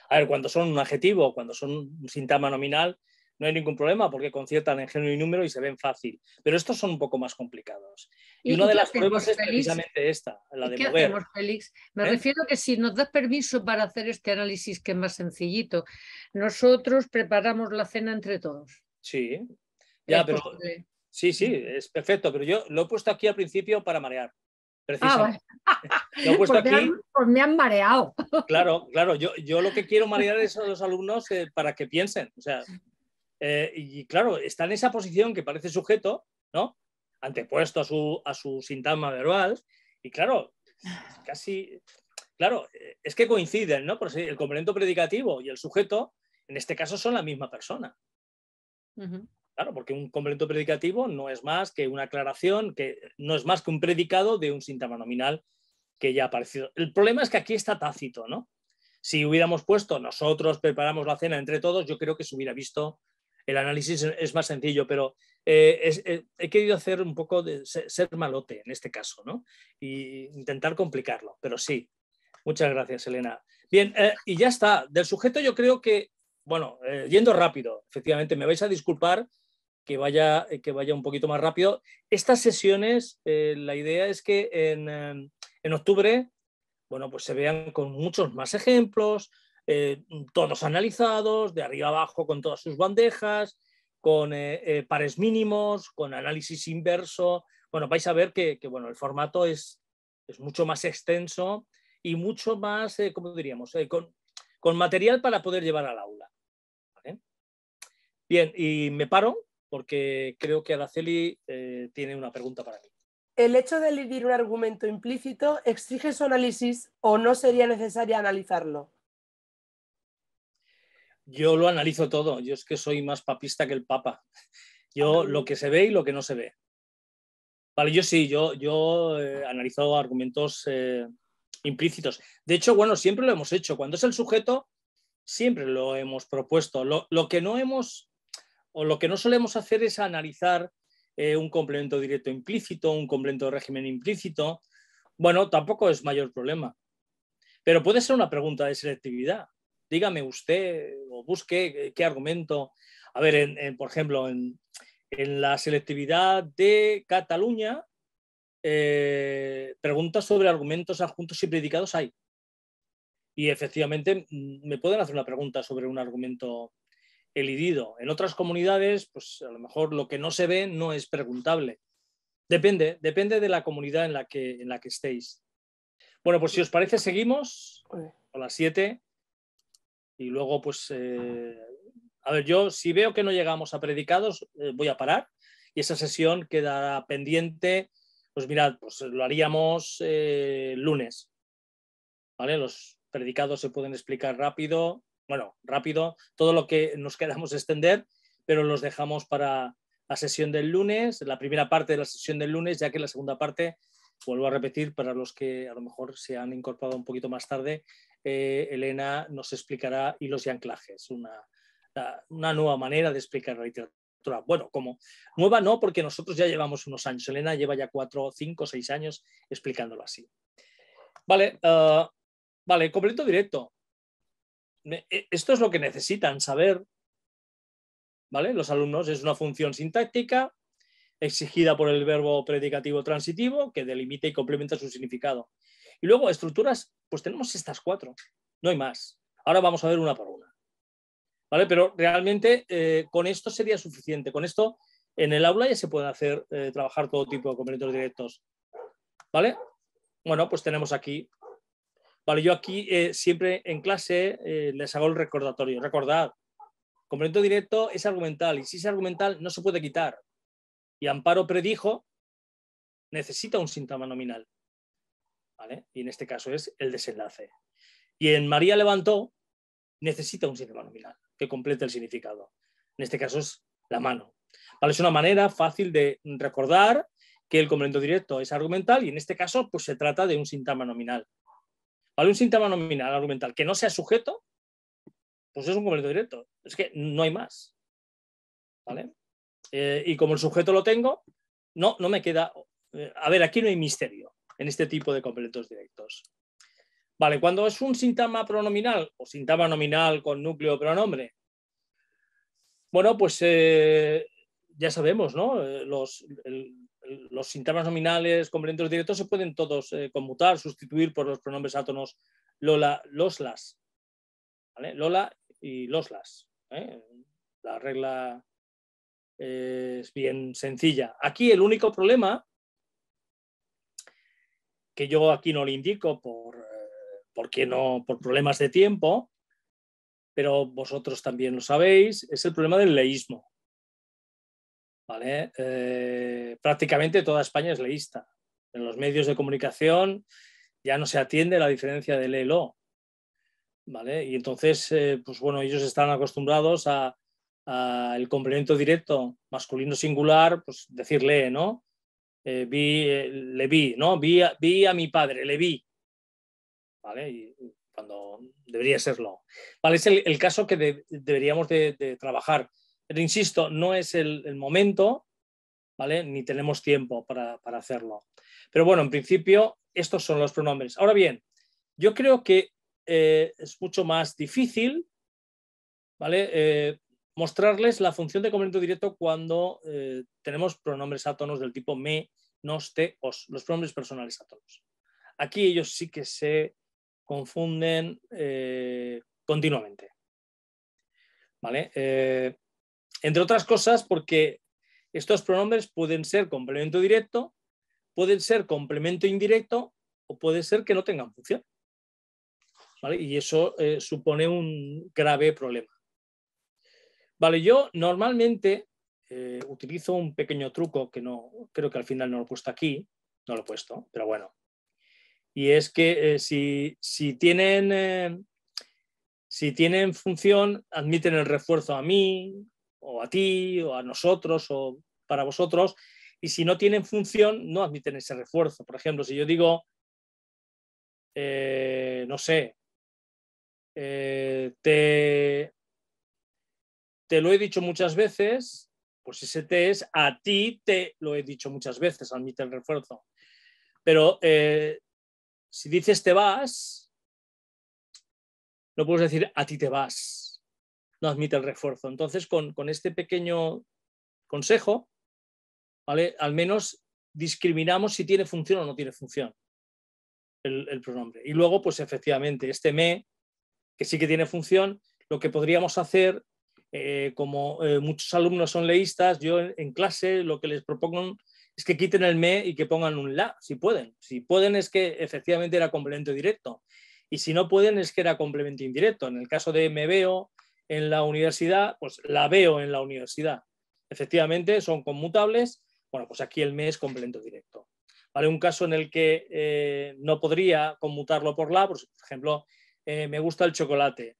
Speaker 1: A ver, cuando son un adjetivo, cuando son un sintagma nominal, no hay ningún problema porque conciertan en género y número y se ven fácil. Pero estos son un poco más complicados. Y, una de las pruebas es precisamente esta, la de ¿Qué mover. Hacemos,
Speaker 2: Félix? Me ¿eh? refiero que si nos das permiso para hacer este análisis que es más sencillito, nosotros preparamos la cena entre todos.
Speaker 1: Sí, ya, pero. Sí, sí, mm. es perfecto, pero yo lo he puesto aquí al principio para marear. Precisamente.
Speaker 2: me han, mareado.
Speaker 1: Claro, claro, yo, lo que quiero [LAUGHS] marear es a los alumnos eh, para que piensen. O sea, eh, y claro, está en esa posición que parece sujeto, ¿no? Antepuesto a su, a sintagma verbal. Y claro, casi, claro, es que coinciden, ¿no? Porque el complemento predicativo y el sujeto, en este caso, son la misma persona.
Speaker 2: Claro,
Speaker 1: porque un complemento predicativo no es más que una aclaración, que no es más que un predicado de un síntoma nominal que ya ha aparecido. El problema es que aquí está tácito, ¿no? Si hubiéramos puesto nosotros preparamos la cena entre todos, yo creo que se hubiera visto el análisis es más sencillo, pero eh, eh, he querido hacer un poco de ser, malote en este caso, ¿no? Y intentar complicarlo, pero sí. Muchas gracias, Elena. Bien, eh, y ya está. Del sujeto yo creo que, bueno, yendo rápido, efectivamente, me vais a disculpar que vaya, que vaya un poquito más rápido. Estas sesiones, la idea es que en, en octubre, bueno, pues se vean con muchos más ejemplos, eh, todos analizados, de arriba abajo con todas sus bandejas, con eh, eh, pares mínimos, con análisis inverso. Bueno, vais a ver que, bueno, el formato es, mucho más extenso y mucho más, ¿cómo diríamos?, con, material para poder llevar al aula. Bien, y me paro porque creo que Araceli tiene una pregunta para mí.
Speaker 3: ¿El hecho de elegir un argumento implícito exige su análisis o no sería necesario analizarlo?
Speaker 1: Yo lo analizo todo. Yo es que soy más papista que el Papa. Ah, yo lo que se ve y lo que no se ve. Vale, yo sí, yo, yo eh, analizo argumentos eh, implícitos. De hecho, bueno, siempre lo hemos hecho. Cuando es el sujeto, siempre lo hemos propuesto. Lo, que no hemos o lo que no solemos hacer es analizar eh, un complemento directo implícito, un complemento de régimen implícito. Bueno, tampoco es mayor problema. Pero puede ser una pregunta de selectividad. Dígame usted, busque qué argumento. A ver, por ejemplo, en, la selectividad de Cataluña, eh, preguntas sobre argumentos adjuntos y predicados hay. Y efectivamente mm, me pueden hacer una pregunta sobre un argumento elidido. En otras comunidades, pues a lo mejor lo que no se ve no es preguntable. Depende, depende de la comunidad en la que, en la que estéis. Bueno, pues si os parece, seguimos a las 7. Y luego, pues, eh, a ver, yo si veo que no llegamos a predicados, eh, voy a parar y esa sesión quedará pendiente. Pues mirad, pues lo haríamos eh, lunes. ¿Vale? Los predicados se pueden explicar rápido, bueno, rápido, todo lo que nos [LAUGHS] queramos extender, pero los dejamos para la sesión del lunes, la primera parte de la sesión del lunes, ya que la segunda parte vuelvo a repetir, para los que a lo mejor se han incorporado un poquito más tarde, eh, Elena nos explicará hilos y anclajes, una, una nueva manera de explicar la literatura. Bueno, como nueva no, porque nosotros ya llevamos unos años. Elena lleva ya cuatro, cinco, seis años explicándolo así. Vale, eh, vale, completo directo. Eh, esto es lo que necesitan saber, Los alumnos es una función sintáctica exigida por el verbo predicativo transitivo que delimita y complementa su significado. Y luego estructuras, pues tenemos estas cuatro, no hay más. Ahora vamos a ver una por una. ¿Vale? Pero realmente eh, con esto sería suficiente. Con esto en el aula ya se puede hacer, eh, trabajar todo tipo de complementos directos. ¿Vale? Bueno, pues tenemos aquí. Vale, yo aquí eh, siempre en clase les hago el recordatorio. Recordad, complemento directo es argumental y si es argumental no se puede quitar. Y Amparo predijo, necesita un síntoma nominal. Y en este caso es el desenlace. Y en María levantó, necesita un síntoma nominal que complete el significado. En este caso es la mano. ¿Vale? Es una manera fácil de recordar que el complemento directo es argumental y en este caso pues, se trata de un síntoma nominal. ¿Vale? Un síntoma nominal argumental que no sea sujeto, pues es un complemento directo. Es que no hay más. ¿Vale? Eh, y como el sujeto lo tengo, no, no me queda... Eh, a ver, aquí no hay misterio en este tipo de complementos directos. Vale, cuando es un sintagma pronominal o sintagma nominal con núcleo pronombre, bueno, pues eh, ya sabemos, ¿no? Los, sintagmas nominales, complementos directos se pueden todos conmutar, sustituir por los pronombres átonos Lola, los, las. ¿vale? Lola y los, las. La regla eh, es bien sencilla. Aquí el único problema que yo aquí no le indico por, eh, no, por problemas de tiempo, pero vosotros también lo sabéis, es el problema del leísmo. Eh, prácticamente toda España es leísta. En los medios de comunicación ya no se atiende la diferencia de lelo. ¿Vale? Y entonces, pues bueno, ellos están acostumbrados a, el complemento directo masculino singular, pues decirle, ¿no? Eh, vi, eh, le vi, ¿no? Vi a, mi padre, le vi. ¿Vale? Y cuando debería serlo. Vale, es el, caso que deberíamos de, trabajar. Pero insisto, no es el, momento, ¿vale? Ni tenemos tiempo para, hacerlo. Pero bueno, en principio, estos son los pronombres. Ahora bien, yo creo que eh, es mucho más difícil, ¿vale? mostrarles la función de complemento directo cuando eh, tenemos pronombres átonos del tipo me, nos, te, os, los pronombres personales átonos. Aquí ellos sí que se confunden eh, continuamente. ¿Vale? Eh, entre otras cosas, porque estos pronombres pueden ser complemento directo, pueden ser complemento indirecto o puede ser que no tengan función. Y eso supone un grave problema. Vale, yo normalmente eh, utilizo un pequeño truco que no creo que al final no lo he puesto aquí, no lo he puesto, pero bueno. Y es que eh, si, si, tienen, eh, si tienen función, admiten el refuerzo a mí, o a ti, o a nosotros, o para vosotros. Y si no tienen función, no admiten ese refuerzo. Por ejemplo, si yo digo, no sé, te, te lo he dicho muchas veces, pues ese te es a ti te lo he dicho muchas veces, admite el refuerzo. Pero eh, si dices te vas, no puedes decir a ti te vas, no admite el refuerzo. Entonces, con, este pequeño consejo, ¿vale? Al menos discriminamos si tiene función o no tiene función el, el, pronombre. Y luego, pues efectivamente, este me, que sí que tiene función, lo que podríamos hacer eh, como eh, muchos alumnos son leístas, yo en, clase lo que les propongo es que quiten el me y que pongan un la, si pueden. Si pueden es que efectivamente era complemento directo. Y si no pueden es que era complemento indirecto. En el caso de me veo en la universidad, pues la veo en la universidad. Efectivamente son conmutables. Bueno, pues aquí el me es complemento directo. ¿Vale? Un caso en el que eh, no podría conmutarlo por la, por ejemplo, me gusta el chocolate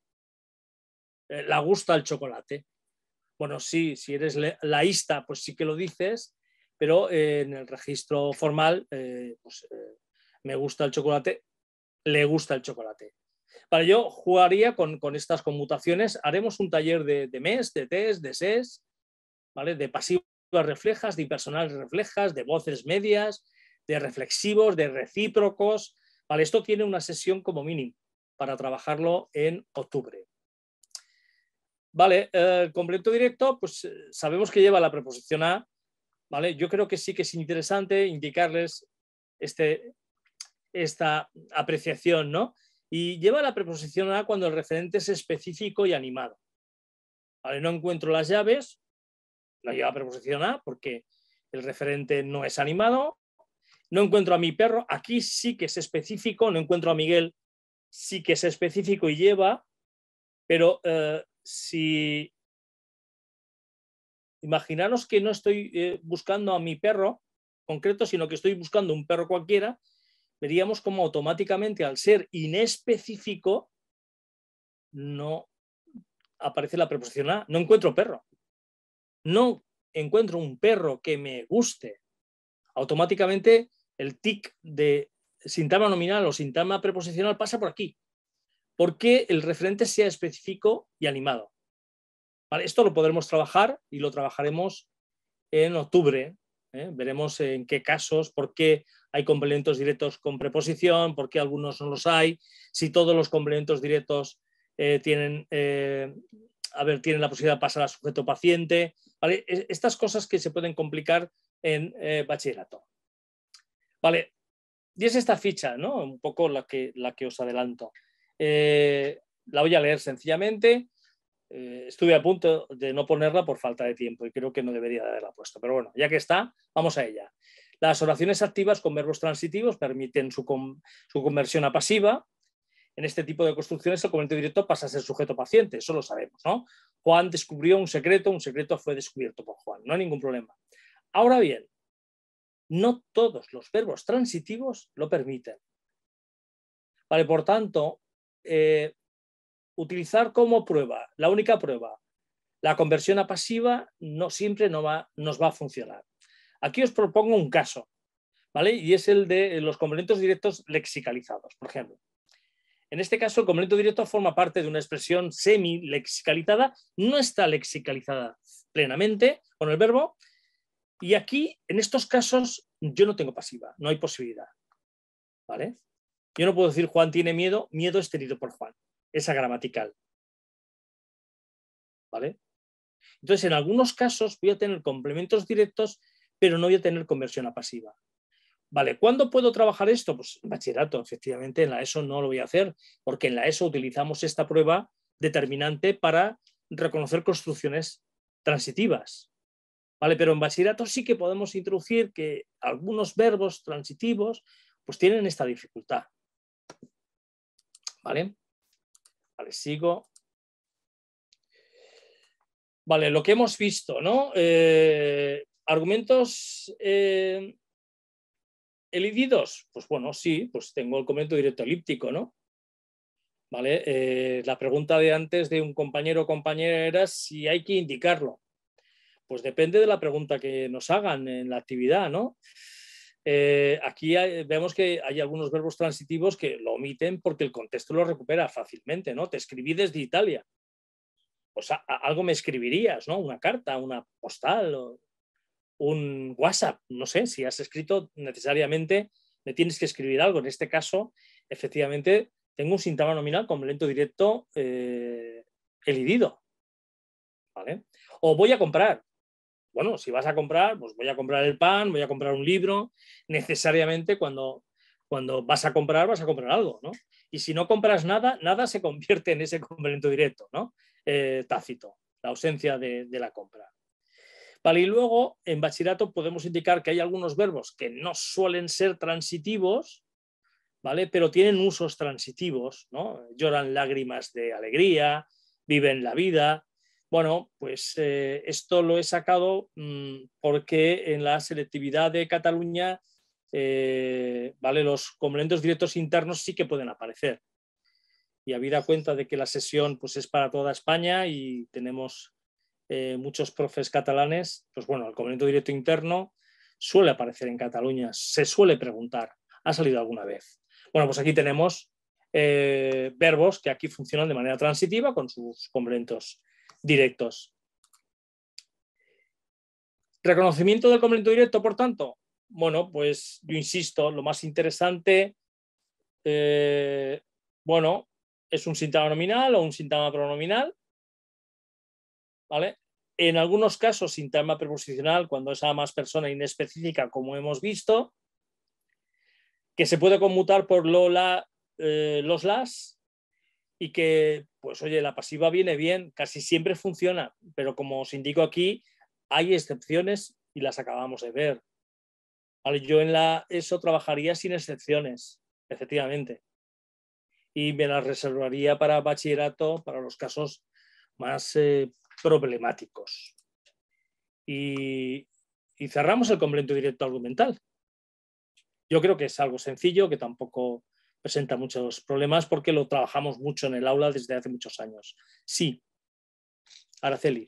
Speaker 1: eh, la gusta el chocolate. Bueno, sí, si eres laísta, pues sí que lo dices, pero eh, en el registro formal, eh, pues, me gusta el chocolate, le gusta el chocolate. yo jugaría con, con estas conmutaciones. Haremos un taller de, de MES, de test, de SES, de pasivas reflejas, de impersonales reflejas, de voces medias, de reflexivos, de recíprocos. Vale, esto tiene una sesión como mínimo para trabajarlo en octubre. Vale, el eh, complemento directo, pues eh, sabemos que lleva la preposición a, ¿vale? Yo creo que sí que es interesante indicarles este, esta apreciación, ¿no? Y lleva la preposición a cuando el referente es específico y animado. ¿Vale? No encuentro las llaves, no lleva preposición a porque el referente no es animado. No encuentro a mi perro, aquí sí que es específico, no encuentro a Miguel, sí que es específico y lleva, pero eh, si imaginaros que no estoy eh, buscando a mi perro concreto, sino que estoy buscando un perro cualquiera, veríamos como automáticamente al ser inespecífico no aparece la preposición a, no encuentro perro. No encuentro un perro que me guste. Automáticamente el tic de sintagma nominal o sintagma preposicional pasa por aquí por qué el referente sea específico y animado. Esto lo podremos trabajar y lo trabajaremos en octubre. ¿eh? Veremos en qué casos, por qué hay complementos directos con preposición, por qué algunos no los hay, si todos los complementos directos eh, tienen, eh, a ver, la posibilidad de pasar a sujeto paciente. Estas cosas que se pueden complicar en bachillerato. Vale, y es esta ficha, ¿no? Un poco la que, la que os adelanto. Eh, la voy a leer sencillamente. Eh, estuve a punto de no ponerla por falta de tiempo y creo que no debería de haberla puesto. Pero bueno, ya que está, vamos a ella. Las oraciones activas con verbos transitivos permiten su, conversión a pasiva. En este tipo de construcciones el comentario directo pasa a ser sujeto paciente, eso lo sabemos, ¿no? Juan descubrió un secreto, un secreto fue descubierto por Juan, no hay ningún problema. Ahora bien, no todos los verbos transitivos lo permiten. Vale, por tanto, eh, utilizar como prueba, la única prueba, la conversión a pasiva no siempre va, nos va a funcionar. Aquí os propongo un caso, ¿vale? Y es el de los complementos directos lexicalizados, por ejemplo. En este caso, el complemento directo forma parte de una expresión semi-lexicalizada, no está lexicalizada plenamente con el verbo, y aquí, en estos casos, yo no tengo pasiva, no hay posibilidad. ¿Vale? Yo no puedo decir Juan tiene miedo, miedo es tenido por Juan. Esa gramatical. ¿Vale? Entonces, en algunos casos voy a tener complementos directos, pero no voy a tener conversión a pasiva. ¿Vale? ¿Cuándo puedo trabajar esto? Pues en bachillerato, efectivamente, en la ESO no lo voy a hacer, porque en la ESO utilizamos esta prueba determinante para reconocer construcciones transitivas. ¿Vale? Pero en bachillerato sí que podemos introducir que algunos verbos transitivos pues tienen esta dificultad. ¿vale? Vale, sigo. Vale, lo que hemos visto, ¿no? Eh, argumentos eh, elididos, pues bueno, sí, pues tengo el comentario directo elíptico, ¿no? Vale, eh, la pregunta de antes de un compañero o compañera era si hay que indicarlo. Pues depende de la pregunta que nos hagan en la actividad, ¿no? Eh, aquí vemos que hay algunos verbos transitivos que lo omiten porque el contexto lo recupera fácilmente, ¿no? Te escribí desde Italia. o sea, algo me escribirías, ¿no? Una carta, una postal, un WhatsApp, no sé, si has escrito necesariamente me tienes que escribir algo. En este caso, efectivamente, tengo un sintagma nominal con lento directo eh, elidido. O voy a comprar, bueno, si vas a comprar, pues voy a comprar el pan, voy a comprar un libro, necesariamente cuando, cuando vas a comprar, vas a comprar algo, ¿no? Y si no compras nada, nada se convierte en ese complemento directo, ¿no? Eh, tácito, la ausencia de, la compra. Vale, y luego en bachillerato podemos indicar que hay algunos verbos que no suelen ser transitivos, ¿vale? Pero tienen usos transitivos, ¿no? Lloran lágrimas de alegría, viven la vida, bueno, pues eh, esto lo he sacado mm, porque en la selectividad de Cataluña, eh, ¿vale? los complementos directos internos sí que pueden aparecer. Y habida cuenta de que la sesión pues, es para toda España y tenemos eh, muchos profes catalanes, pues bueno, el complemento directo interno suele aparecer en Cataluña, se suele preguntar, ¿ha salido alguna vez? Bueno, pues aquí tenemos verbos que aquí funcionan de manera transitiva con sus complementos directos. Reconocimiento del complemento directo, por tanto. Bueno, pues yo insisto, lo más interesante, eh, bueno, es un sintagma nominal o un sintagma pronominal. ¿Vale? En algunos casos, sintagma preposicional, cuando es a más persona inespecífica, como hemos visto, que se puede conmutar por eh, los, las, y que, pues oye, la pasiva viene bien, casi siempre funciona, pero como os indico aquí, hay excepciones y las acabamos de ver. yo en la ESO trabajaría sin excepciones, efectivamente, y me las reservaría para bachillerato, para los casos más eh, problemáticos. Y, y cerramos el complemento directo argumental. Yo creo que es algo sencillo, que tampoco presenta muchos problemas porque lo trabajamos mucho en el aula desde hace muchos años. Sí, Araceli.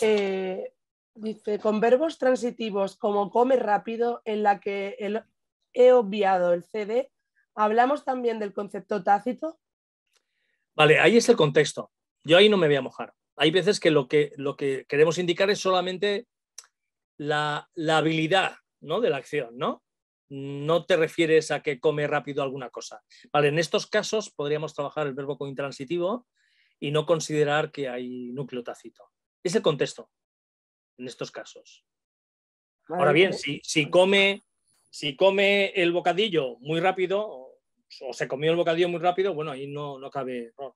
Speaker 3: Eh, dice, con verbos transitivos como come rápido, en la que el, he obviado el CD, ¿hablamos también del concepto tácito?
Speaker 1: Vale, ahí es el contexto. Yo ahí no me voy a mojar. Hay veces que lo que, lo que queremos indicar es solamente la, la habilidad ¿no? de la acción, ¿no? no te refieres a que come rápido alguna cosa. Vale, en estos casos podríamos trabajar el verbo con intransitivo y no considerar que hay núcleo tácito. Es el contexto en estos casos. Ahora bien, si, come, si come el bocadillo muy rápido o, se comió el bocadillo muy rápido, bueno, ahí no, no cabe error.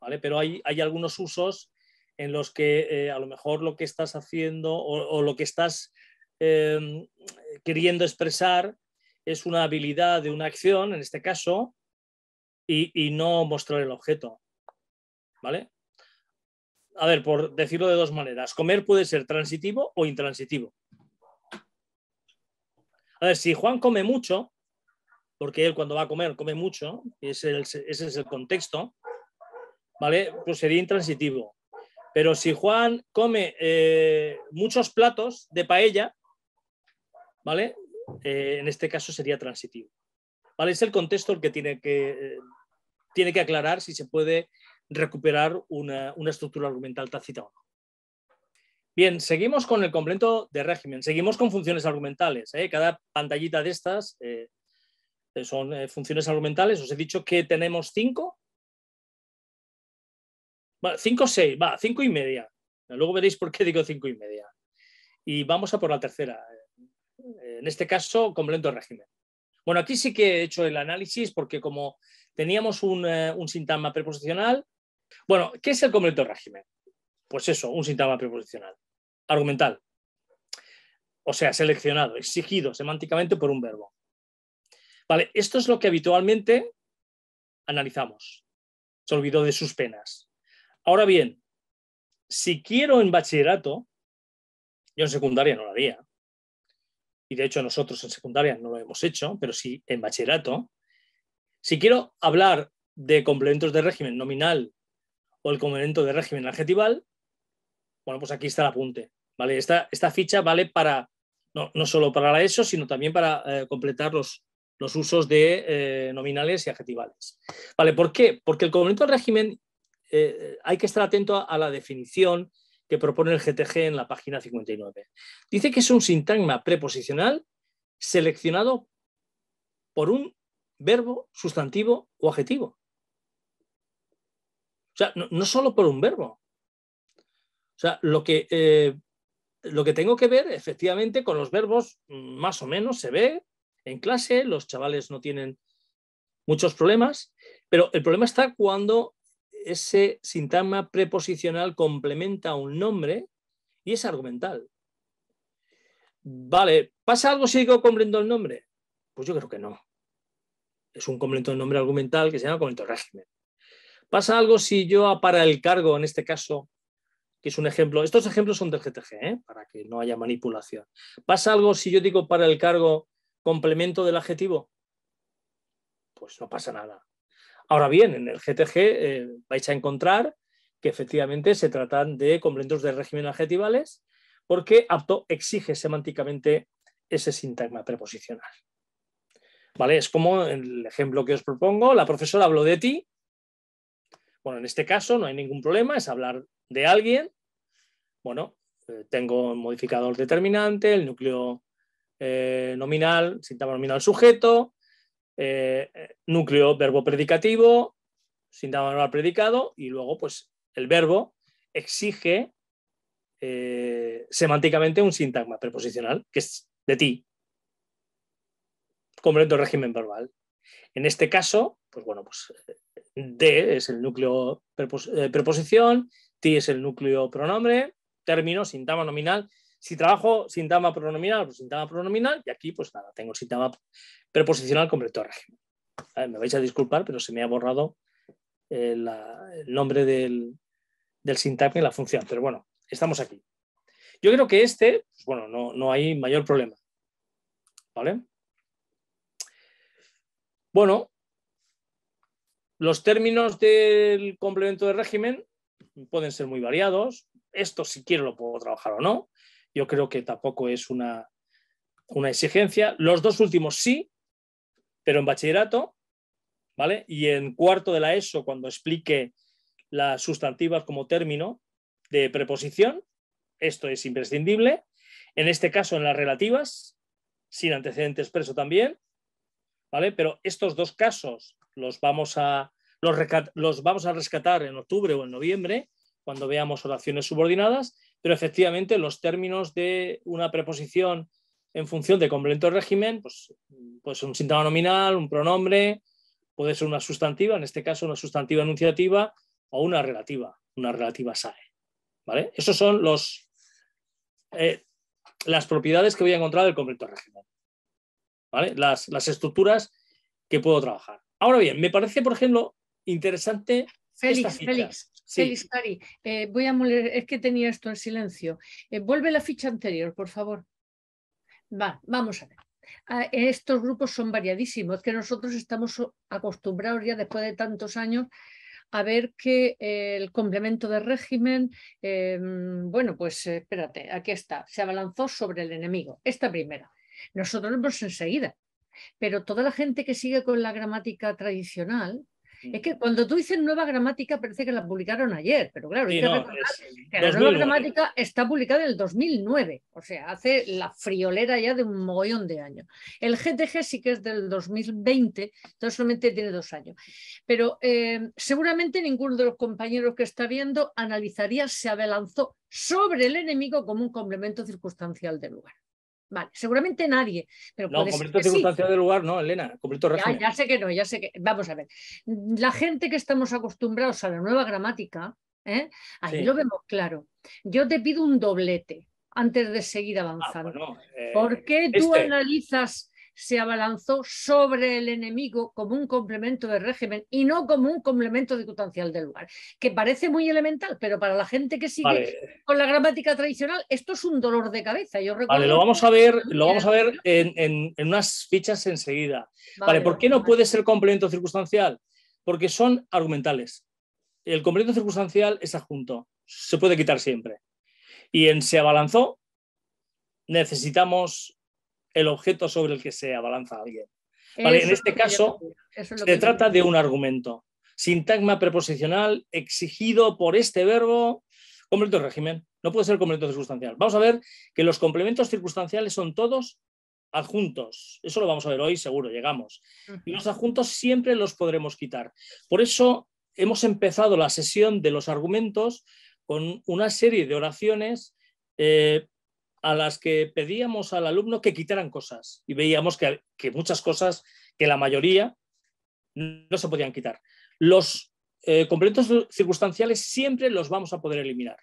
Speaker 1: ¿Vale? Pero hay, hay algunos usos en los que eh, a lo mejor lo que estás haciendo o, lo que estás Em, queriendo expresar es una habilidad de una acción, en este caso, y, no mostrar el objeto. ¿Vale? A ver, por decirlo de dos maneras, comer puede ser transitivo o intransitivo. A ver, si Juan come mucho, porque él cuando va a comer come mucho, ese es el, ese es el contexto, ¿vale? Pues sería intransitivo. Pero si Juan come eh, muchos platos de paella, ¿vale? Eh, en este caso sería transitivo. ¿Vale? Es el contexto el que tiene que, eh, tiene que aclarar si se puede recuperar una, estructura argumental tácita o no. Bien, seguimos con el complemento de régimen. Seguimos con funciones argumentales. ¿eh? Cada pantallita de estas son funciones argumentales. Os he dicho que tenemos cinco. cinco seis, va, cinco y media. Luego veréis por qué digo cinco y media. Y vamos a por la tercera. Eh, en este caso, complemento lento régimen. Bueno, aquí sí que he hecho el análisis porque como teníamos un, eh, sintagma preposicional, bueno, ¿qué es el complemento régimen? Pues eso, un sintagma preposicional, argumental. O sea, seleccionado, exigido semánticamente por un verbo. Vale, esto es lo que habitualmente analizamos. Se olvidó de sus penas. Ahora bien, si quiero en bachillerato, yo en secundaria no lo haría, y de hecho nosotros en secundaria no lo hemos hecho, pero sí en bachillerato, si quiero hablar de complementos de régimen nominal o el complemento de régimen adjetival, bueno, pues aquí está el apunte. ¿vale? Esta, esta ficha vale para, no, no solo para eso, sino también para eh, completar los, usos de eh, nominales y adjetivales. ¿Vale? ¿Por qué? Porque el complemento de régimen eh, hay que estar atento a, la definición que propone el GTG en la página 59. Dice que es un sintagma preposicional seleccionado por un verbo, sustantivo o adjetivo. O sea, no, solo por un verbo. O sea, lo que, eh, lo que tengo que ver efectivamente con los verbos, mm, más o menos, se ve en clase, los chavales no tienen muchos problemas, pero el problema está cuando ese sintagma preposicional complementa un nombre y es argumental. Vale, ¿pasa algo si digo complemento el nombre? Pues yo creo que no. Es un complemento del nombre argumental que se llama complemento régimen. ¿Pasa algo si yo para el cargo, en este caso, que es un ejemplo, estos ejemplos son del GTG, ¿eh? para que no haya manipulación. ¿Pasa algo si yo digo para el cargo complemento del adjetivo? Pues no pasa nada. Ahora bien, en el GTG eh, vais a encontrar que efectivamente se tratan de complementos de régimen adjetivales porque apto exige semánticamente ese sintagma preposicional. ¿Vale? Es como el ejemplo que os propongo, la profesora habló de ti. Bueno, en este caso no hay ningún problema, es hablar de alguien. Bueno, eh, tengo un modificador determinante, el núcleo eh, nominal, sintagma nominal sujeto, eh, eh, núcleo verbo predicativo, sintagma verbal predicado, y luego pues el verbo exige eh, semánticamente un sintagma preposicional, que es de ti, completo régimen verbal. En este caso, pues bueno, pues de es el núcleo preposición, ti es el núcleo pronombre, término, sintagma nominal si trabajo sintagma pronominal, pues sintagma pronominal, y aquí pues nada, tengo sintagma preposicional completo régimen. me vais a disculpar, pero se me ha borrado eh, el, nombre del, del sintagma y la función, pero bueno, estamos aquí. Yo creo que este, pues bueno, no, no hay mayor problema. ¿Vale? Bueno, los términos del complemento de régimen pueden ser muy variados. Esto, si quiero, lo puedo trabajar o no yo creo que tampoco es una, exigencia. Los dos últimos sí, pero en bachillerato, ¿vale? Y en cuarto de la ESO, cuando explique las sustantivas como término de preposición, esto es imprescindible. En este caso, en las relativas, sin antecedente expreso también, ¿vale? Pero estos dos casos los vamos a, los, los vamos a rescatar en octubre o en noviembre, cuando veamos oraciones subordinadas, pero efectivamente los términos de una preposición en función de complemento régimen, pues pues un síntoma nominal, un pronombre, puede ser una sustantiva, en este caso una sustantiva enunciativa o una relativa, una relativa SAE. ¿Vale? Esos son los, eh, las propiedades que voy a encontrar del complemento régimen. Las, las estructuras que puedo trabajar. Ahora bien, me parece, por ejemplo, interesante Félix, Félix, Sí.
Speaker 2: Eh, voy a moler, es que tenía esto en silencio. Eh, vuelve la ficha anterior, por favor. Va, vamos a ver. Ah, estos grupos son variadísimos, que nosotros estamos acostumbrados ya después de tantos años a ver que eh, el complemento de régimen, em, bueno, pues espérate, aquí está, se abalanzó sobre el enemigo, esta primera. Nosotros hemos vemos enseguida, pero toda la gente que sigue con la gramática tradicional, es que cuando tú dices nueva gramática parece que la publicaron ayer, pero claro, la nueva gramática está publicada en el 2009, o sea, hace la friolera ya de un mogollón de años. El GTG sí que es del 2020, entonces solamente tiene dos años. Pero eh, seguramente ninguno de los compañeros que está viendo analizaría si abalanzó sobre el enemigo como un complemento circunstancial del lugar. Vale, seguramente nadie. Pero no, completo circunstancia del
Speaker 1: lugar, no, Elena, completo Ya, ya,
Speaker 2: sé que no, ya sé que. Vamos a ver. La gente que estamos acostumbrados a la nueva gramática, ¿eh? ahí lo vemos claro. Yo te pido un doblete antes de seguir ah, avanzando. Ah, ¿Por qué tú este analizas se abalanzó sobre el enemigo como un complemento de régimen y no como un complemento circunstancial del lugar, que parece muy elemental, pero para la gente que sigue con la gramática tradicional, esto es un dolor de cabeza. Yo lo vamos a ver, lo vamos a
Speaker 1: ver en, unas fichas enseguida. vale ¿por qué no puede ser complemento circunstancial? Porque son argumentales. El complemento circunstancial es adjunto, se puede quitar siempre. Y en se abalanzó necesitamos el objeto sobre el que se abalanza alguien. en este caso,
Speaker 2: se trata de
Speaker 1: un argumento. Sintagma preposicional exigido por este verbo, complemento de régimen. No puede ser complemento circunstancial. Vamos a ver que los complementos circunstanciales son todos adjuntos. Eso lo vamos a ver hoy, seguro, llegamos. Y los adjuntos siempre los podremos quitar. Por eso hemos empezado la sesión de los argumentos con una serie de oraciones eh, a las que pedíamos al alumno que quitaran cosas y veíamos que, muchas cosas, que la mayoría, no se podían quitar. Los eh, complementos circunstanciales siempre los vamos a poder eliminar.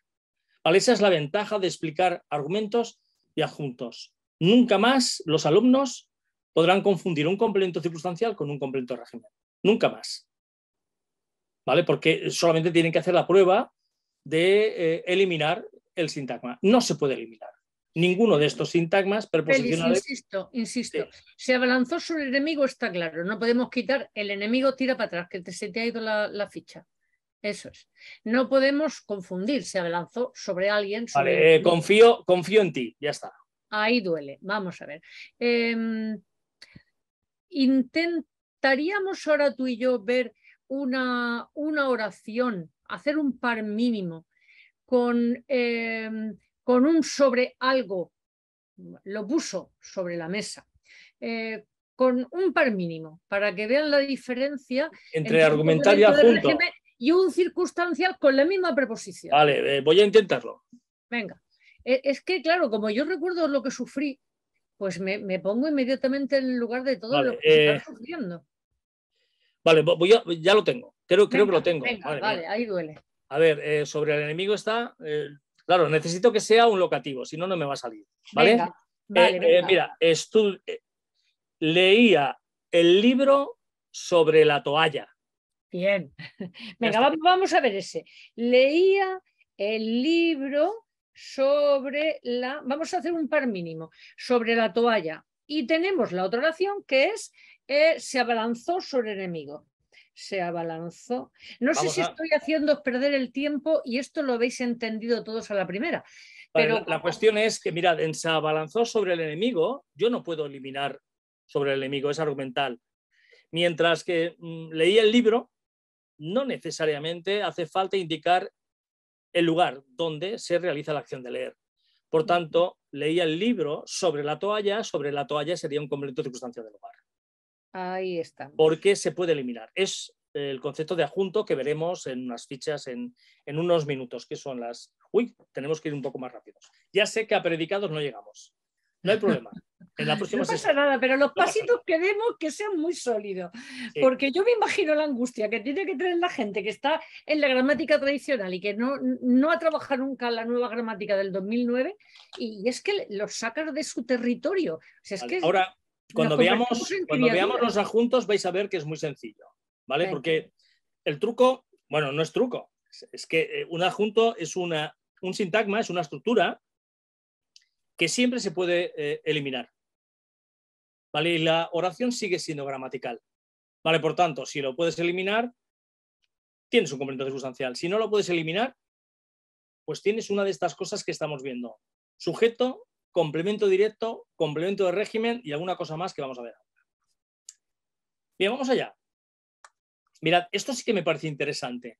Speaker 1: ¿Vale? Esa es la ventaja de explicar argumentos y adjuntos. Nunca más los alumnos podrán confundir un complemento circunstancial con un complemento régimen. Nunca más. ¿Vale? Porque solamente tienen que hacer la prueba de eh, eliminar el sintagma. No se puede eliminar ninguno de estos sintagmas preposicionales.
Speaker 2: insisto, insisto. Se abalanzó sobre el enemigo, está claro. No podemos quitar el enemigo, tira para atrás, que se te ha ido la, ficha. Eso es. No podemos confundir, se abalanzó sobre alguien. vale, eh,
Speaker 1: confío, confío en ti, ya está.
Speaker 2: Ahí duele. Vamos a ver. Em, intentaríamos ahora tú y yo ver una, una oración, hacer un par mínimo con em, con un sobre algo, lo puso sobre la mesa, eh, con un par mínimo, para que vean la diferencia entre, argumentaria y Y un circunstancial con la misma preposición. Vale,
Speaker 1: eh, voy a intentarlo.
Speaker 2: Venga. E, es que, claro, como yo recuerdo lo que sufrí, pues me, pongo inmediatamente en el lugar de todo lo que eh, está sufriendo.
Speaker 1: Vale, ya lo tengo. Creo, creo que lo tengo. vale, ahí duele. A ver, sobre el enemigo está, Claro, necesito que sea un locativo, si no, no me va a salir. ¿Vale?
Speaker 2: Eh, eh, mira,
Speaker 1: eh, leía el libro sobre la toalla.
Speaker 2: Bien. Venga, vamos a ver ese. Leía el libro sobre la, vamos a hacer un par mínimo, sobre la toalla. Y tenemos la otra oración que es, se abalanzó sobre el enemigo se abalanzó. No sé si estoy haciendo perder el tiempo y esto lo habéis entendido todos a la primera.
Speaker 1: Pero... la, cuestión es que, mirad, en se abalanzó sobre el enemigo, yo no puedo eliminar sobre el enemigo, es argumental. Mientras que mm, leía el libro, no necesariamente hace falta indicar el lugar donde se realiza la acción de leer. Por tanto, leía el libro sobre la toalla, sobre la toalla sería un complemento circunstancia del lugar.
Speaker 2: Ahí está.
Speaker 1: Porque se puede eliminar. Es el concepto de adjunto que veremos en unas fichas en, unos minutos, que son las... Uy, tenemos que ir un poco más rápido, Ya sé que a predicados no llegamos. No hay problema. En la [LAUGHS] próxima no pasa nada, pero los pasitos
Speaker 2: queremos que sean muy sólidos. Porque yo me imagino la angustia que tiene que tener la gente que está en la gramática tradicional y que no, no ha trabajado nunca la nueva gramática del 2009 y es que los sacas de su territorio. Ahora cuando veamos, cuando veamos los
Speaker 1: adjuntos vais a ver que es muy sencillo, ¿vale? Porque el truco, bueno, no es truco, es que eh, un adjunto es una, un sintagma, es una estructura que siempre se puede eh, eliminar. ¿Vale? Y la oración sigue siendo gramatical. ¿Vale? Por tanto, si lo puedes eliminar, tienes un complemento sustancial. Si no lo puedes eliminar, pues tienes una de estas cosas que estamos viendo. Sujeto complemento directo, complemento de régimen y alguna cosa más que vamos a ver Bien, vamos allá. Mirad, esto sí que me parece interesante.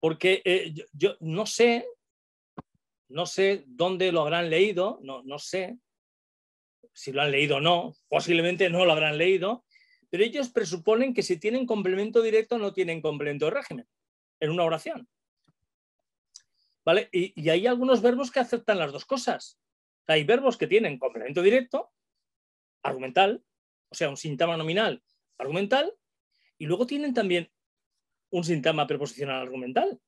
Speaker 1: Porque eh, yo, no sé, no sé dónde lo habrán leído, no, no sé si lo han leído o no, posiblemente no lo habrán leído, pero ellos presuponen que si tienen complemento directo no tienen complemento de régimen en una oración. Y, hay algunos verbos que aceptan las dos cosas. Hay verbos que tienen complemento directo, argumental, o sea, un sintagma nominal argumental, y luego tienen también un sintagma preposicional argumental.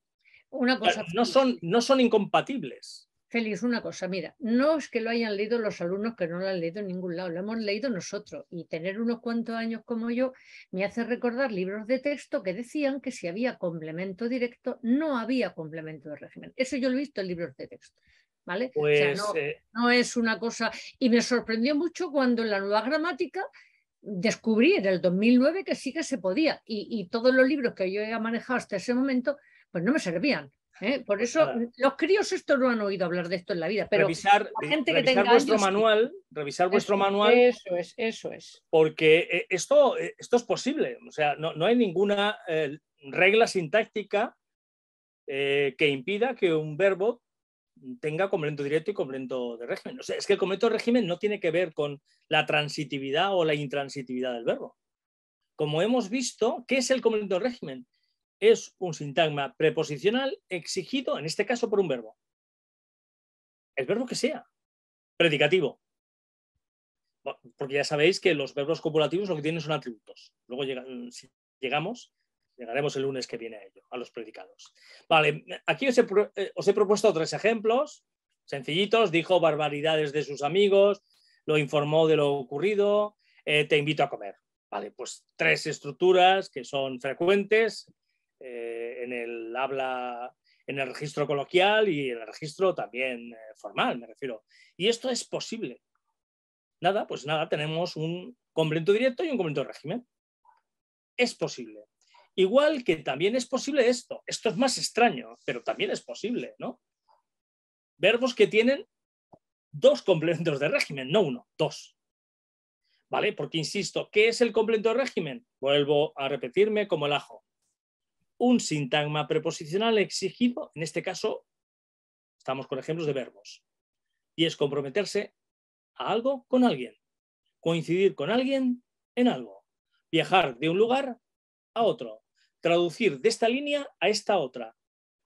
Speaker 1: Una cosa. son, no son incompatibles.
Speaker 2: Félix, una cosa, mira, no es que lo hayan leído los alumnos que no lo han leído en ningún lado, lo hemos leído nosotros y tener unos cuantos años como yo me hace recordar libros de texto que decían que si había complemento directo, no había complemento de régimen. Eso yo lo he visto en libros de texto. ¿Vale? o sea, pues, eh, no, es una cosa. Y me sorprendió mucho cuando en la nueva gramática descubrí en el 2009 que sí que se podía y, todos los libros que yo he manejado hasta ese momento pues no me servían ¿eh? Por eso los críos esto no han oído hablar de esto en la vida, pero revisar, eh, gente que tenga vuestro manual,
Speaker 1: revisar vuestro manual. Eso es, eso es. Porque eh, esto, esto es posible, o sea, no, hay ninguna regla sintáctica que impida que un verbo tenga complemento directo y complemento de régimen. O sea, es que el complemento de régimen no tiene que ver con la transitividad o la intransitividad del verbo. Como hemos visto, ¿qué es el complemento de régimen? es un sintagma preposicional exigido, en este caso, por un verbo. El verbo que sea. Predicativo. Porque ya sabéis que los verbos copulativos lo que tienen son atributos. Luego mm, llegamos, llegaremos el lunes que viene a ello, a los predicados. Vale, aquí eh, os he, propuesto tres ejemplos sencillitos. Dijo barbaridades de sus amigos, lo informó de lo ocurrido, eh, te invito a comer. Vale, pues tres estructuras que son frecuentes eh, en el habla, en el registro coloquial y el registro también eh, formal, me refiero. Y esto es posible. Nada, pues nada, tenemos un complemento directo y un complemento de régimen. Es posible. Igual que también es posible esto. Esto es más extraño, pero también es posible, ¿no? Verbos que tienen dos complementos de régimen, no uno, dos. ¿Vale? Porque insisto, ¿qué es el complemento de régimen? Vuelvo a repetirme como el ajo un sintagma preposicional exigido, en este caso estamos con ejemplos de verbos, y es comprometerse a algo con alguien, coincidir con alguien en algo, viajar de un lugar a otro, traducir de esta línea a esta otra.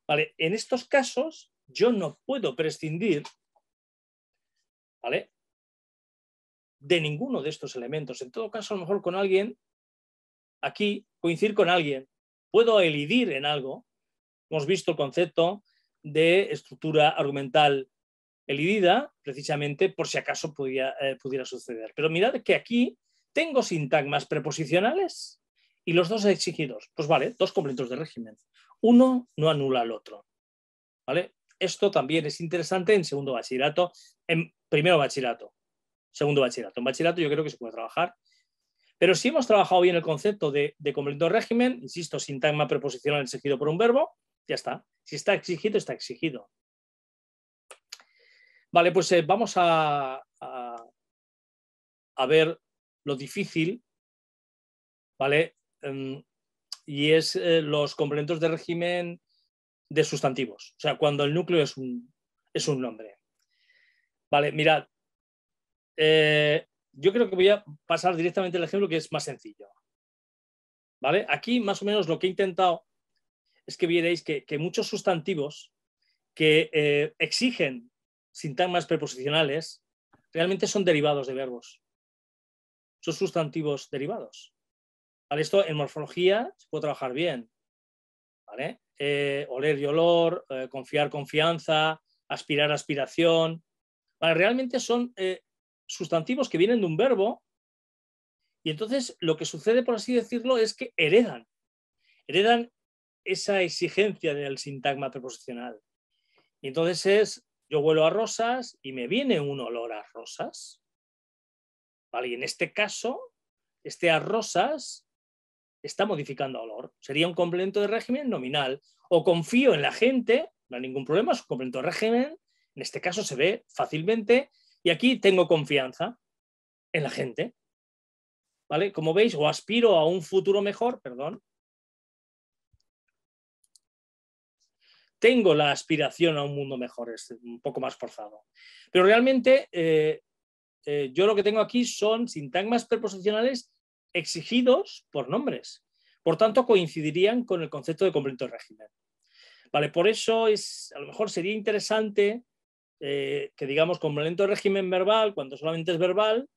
Speaker 1: ¿Vale? En estos casos yo no puedo prescindir ¿vale? de ninguno de estos elementos. En todo caso, a lo mejor con alguien, aquí coincidir con alguien, puedo elidir en algo. Hemos visto el concepto de estructura argumental elidida, precisamente por si acaso eh, pudiera, suceder. Pero mirad que aquí tengo sintagmas preposicionales y los dos exigidos. Pues vale, dos completos de régimen. Uno no anula al otro. ¿Vale? Esto también es interesante en segundo bachillerato, en primero bachillerato, segundo bachillerato. En bachillerato yo creo que se puede trabajar pero si hemos trabajado bien el concepto de, complemento de régimen, insisto, sintagma preposicional exigido por un verbo, ya está. Si está exigido, está exigido. Vale, pues eh, vamos a, ver lo difícil, ¿vale? Em, y es eh, los complementos de régimen de sustantivos, o sea, cuando el núcleo es un, es un nombre. Vale, mirad, eh, yo creo que voy a pasar directamente al ejemplo que es más sencillo. ¿Vale? Aquí más o menos lo que he intentado es que vierais que, muchos sustantivos que eh, exigen sintagmas preposicionales realmente son derivados de verbos. Son sustantivos derivados. Esto en morfología se puede trabajar bien. Eh, oler y olor, eh, confiar, confianza, aspirar, aspiración. ¿Vale? Realmente son sustantivos que vienen de un verbo y entonces lo que sucede, por así decirlo, es que heredan, heredan esa exigencia del sintagma preposicional. Y entonces es, yo vuelo a rosas y me viene un olor a rosas. ¿Vale? Y en este caso, este a rosas está modificando olor. Sería un complemento de régimen nominal. O confío en la gente, no hay ningún problema, es un complemento de régimen. En este caso se ve fácilmente y aquí tengo confianza en la gente. ¿Vale? Como veis, o aspiro a un futuro mejor, perdón. Tengo la aspiración a un mundo mejor, es un poco más forzado. Pero realmente eh, eh, yo lo que tengo aquí son sintagmas preposicionales exigidos por nombres. Por tanto, coincidirían con el concepto de complemento régimen. Vale, por eso es, a lo mejor sería interesante eh, que digamos complemento de régimen verbal cuando solamente es verbal,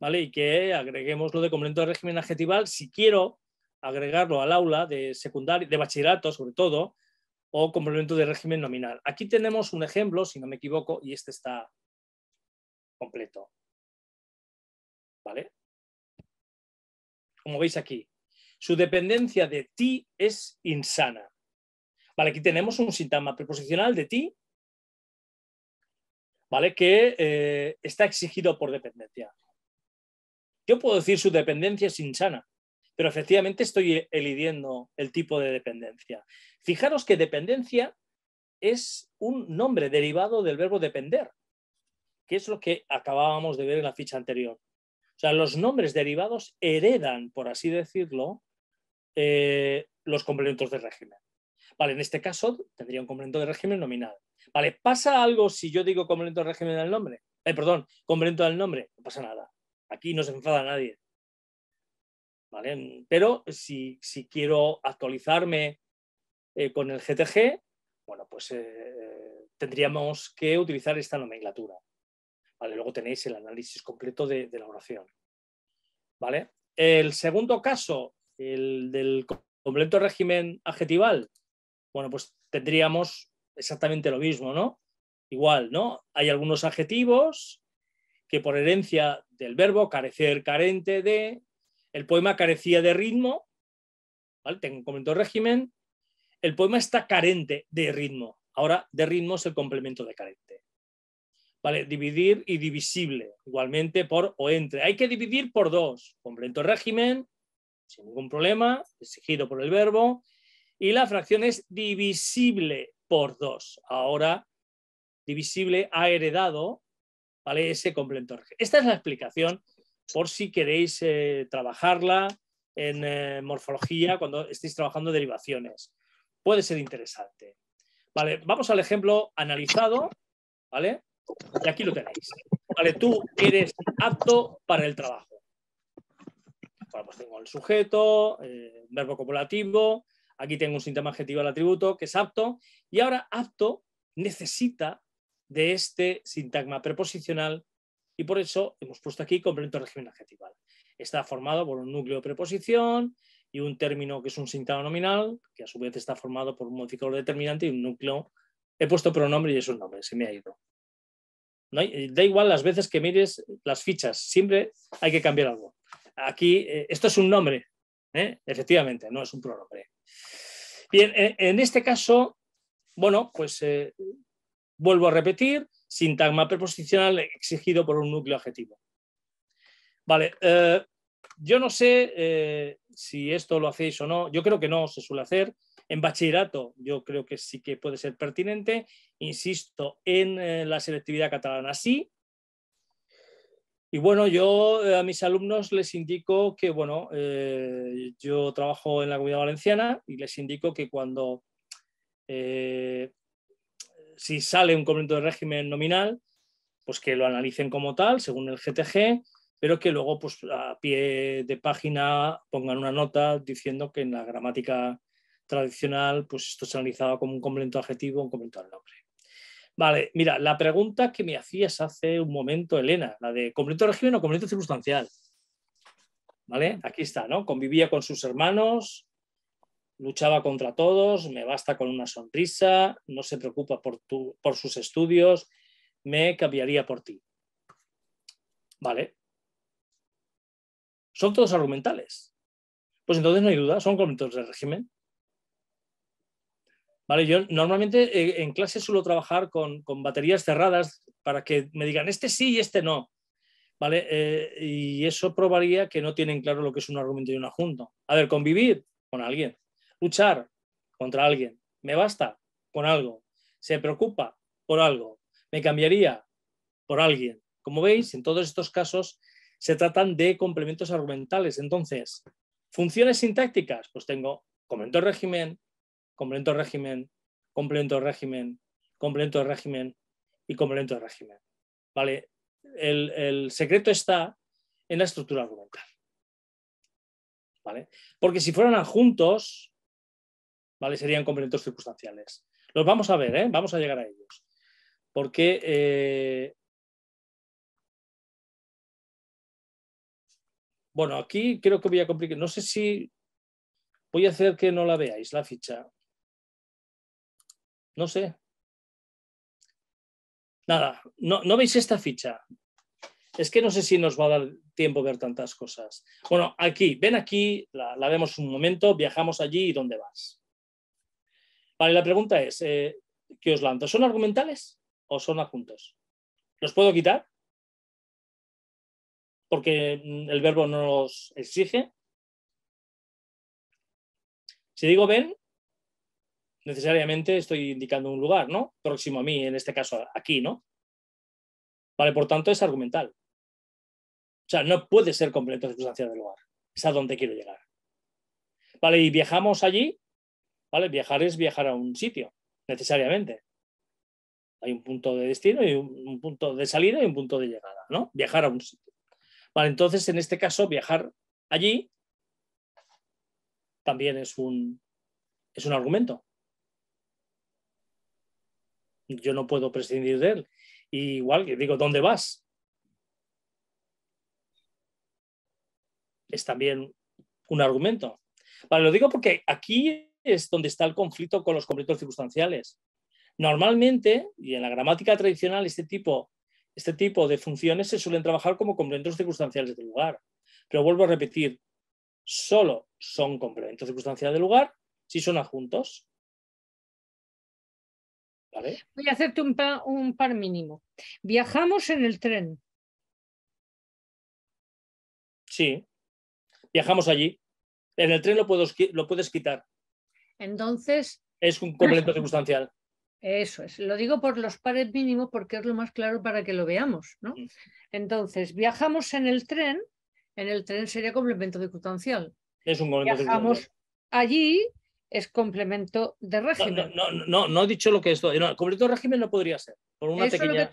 Speaker 1: ¿vale? Y que agreguemos lo de complemento de régimen adjetival si quiero agregarlo al aula de secundaria, de bachillerato sobre todo, o complemento de régimen nominal. Aquí tenemos un ejemplo, si no me equivoco, y este está completo. ¿Vale? Como veis aquí, su dependencia de ti es insana. Vale, aquí tenemos un sintagma preposicional de ti ¿vale? Que eh, está exigido por dependencia. Yo puedo decir su dependencia es insana, pero efectivamente estoy elidiendo el tipo de dependencia. Fijaros que dependencia es un nombre derivado del verbo depender, que es lo que acabábamos de ver en la ficha anterior. O sea, los nombres derivados heredan, por así decirlo, eh, los complementos de régimen. Vale, en este caso tendría un complemento de régimen nominal. ¿pasa algo si yo digo complemento régimen del nombre? Eh, perdón, complemento del nombre, no pasa nada. Aquí no se enfada nadie. Pero si, si quiero actualizarme eh, con el GTG, bueno, pues eh, tendríamos que utilizar esta nomenclatura. Vale, luego tenéis el análisis concreto de, la oración. ¿Vale? El segundo caso, el del complemento régimen adjetival, bueno, pues tendríamos exactamente lo mismo, ¿no? Igual, ¿no? Hay algunos adjetivos que por herencia del verbo carecer, carente de, el poema carecía de ritmo, ¿vale? Tengo un complemento de régimen, el poema está carente de ritmo. Ahora, de ritmo es el complemento de carente. ¿Vale? Dividir y divisible, igualmente por o entre. Hay que dividir por dos, complemento de régimen, sin ningún problema, exigido por el verbo, y la fracción es divisible por dos Ahora divisible ha heredado ese complemento. Esta es la explicación por si queréis eh, trabajarla en eh, morfología cuando estéis trabajando derivaciones. Puede ser interesante. Vale, vamos al ejemplo analizado, ¿vale? Y aquí lo tenéis. Vale, tú eres apto para el trabajo. pues tengo el sujeto, eh, verbo copulativo, Aquí tengo un sintagma adjetivo al atributo que es apto y ahora apto necesita de este sintagma preposicional y por eso hemos puesto aquí complemento régimen adjetival. Está formado por un núcleo de preposición y un término que es un sintagma nominal, que a su vez está formado por un modificador determinante y un núcleo. He puesto pronombre y es un nombre, se me ha ido. da igual las veces que mires las fichas, siempre hay que cambiar algo. Aquí, eh, esto es un nombre, ¿eh? efectivamente, no es un pronombre. Bien, en este caso, bueno, pues eh, vuelvo a repetir, sintagma preposicional exigido por un núcleo adjetivo. Vale, eh, yo no sé eh, si esto lo hacéis o no, yo creo que no se suele hacer. En bachillerato yo creo que sí que puede ser pertinente, insisto, en la selectividad catalana sí, y bueno, yo eh, a mis alumnos les indico que, bueno, eh, yo trabajo en la comunidad valenciana y les indico que cuando, eh, si sale un complemento de régimen nominal, pues que lo analicen como tal, según el GTG, pero que luego, pues a pie de página, pongan una nota diciendo que en la gramática tradicional, pues esto se analizaba como un complemento adjetivo, un complemento al nombre. Vale, mira, la pregunta que me hacías hace un momento, Elena, la de de régimen o complemento circunstancial. ¿Vale? Aquí está, ¿no? Convivía con sus hermanos, luchaba contra todos, me basta con una sonrisa, no se preocupa por, sus estudios, me cambiaría por ti. ¿Vale? Son todos argumentales. Pues entonces no hay duda, son complementos de régimen yo normalmente eh, en clase suelo trabajar con, baterías cerradas para que me digan este sí y este no. ¿Vale? Eh, y eso probaría que no tienen claro lo que es un argumento y un adjunto. A ver, convivir con alguien, luchar contra alguien, me basta con algo, se preocupa por algo, me cambiaría por alguien. Como veis, en todos estos casos se tratan de complementos argumentales. Entonces, funciones sintácticas, pues tengo comento el régimen, complemento régimen, complemento régimen, complemento régimen y complemento régimen. ¿Vale? El, secreto está en la estructura argumental. ¿Vale? Porque si fueran adjuntos, ¿vale? Serían complementos circunstanciales. Los vamos a ver, ¿eh? vamos a llegar a ellos. Porque eh, Bueno, aquí creo que voy a complicar. No sé si voy a hacer que no la veáis la ficha. No sé. Nada, no, veis esta ficha. Es que no sé si nos va a dar tiempo ver tantas cosas. Bueno, aquí, ven aquí, la, vemos un momento, viajamos allí y ¿dónde vas? Vale, la pregunta es, eh, ¿qué os lanzo? ¿Son argumentales o son adjuntos? ¿Los puedo quitar? Porque el verbo no los exige. Si digo ven, necesariamente estoy indicando un lugar, ¿no? Próximo a mí, en este caso aquí, ¿no? Vale, por tanto, es argumental. O sea, no puede ser completo la circunstancia del lugar. Es a donde quiero llegar. Vale, y viajamos allí. Vale, viajar es viajar a un sitio, necesariamente. Hay un punto de destino y un, punto de salida y un punto de llegada, ¿no? Viajar a un sitio. Vale, entonces en este caso, viajar allí también es un, es un argumento yo no puedo prescindir de él. Igual que digo, ¿dónde vas? Es también un argumento. lo digo porque aquí es donde está el conflicto con los complementos circunstanciales. Normalmente, y en la gramática tradicional, este tipo, este tipo de funciones se suelen trabajar como complementos circunstanciales de lugar. Pero vuelvo a repetir, solo son complementos circunstanciales de lugar si son adjuntos.
Speaker 2: Voy a hacerte un par, mínimo. Viajamos en el tren.
Speaker 1: Sí. Viajamos allí. En el tren lo, puedes quitar.
Speaker 2: Entonces.
Speaker 1: Es un complemento circunstancial.
Speaker 2: Eso es. Lo digo por los pares mínimos porque es lo más claro para que lo veamos, ¿no? Mm. Entonces, viajamos en el tren. En el tren sería complemento circunstancial.
Speaker 1: Es un complemento Viajamos
Speaker 2: allí es complemento de régimen. No,
Speaker 1: no, no, he dicho lo que es. complemento de régimen no podría ser. Por una pequeña,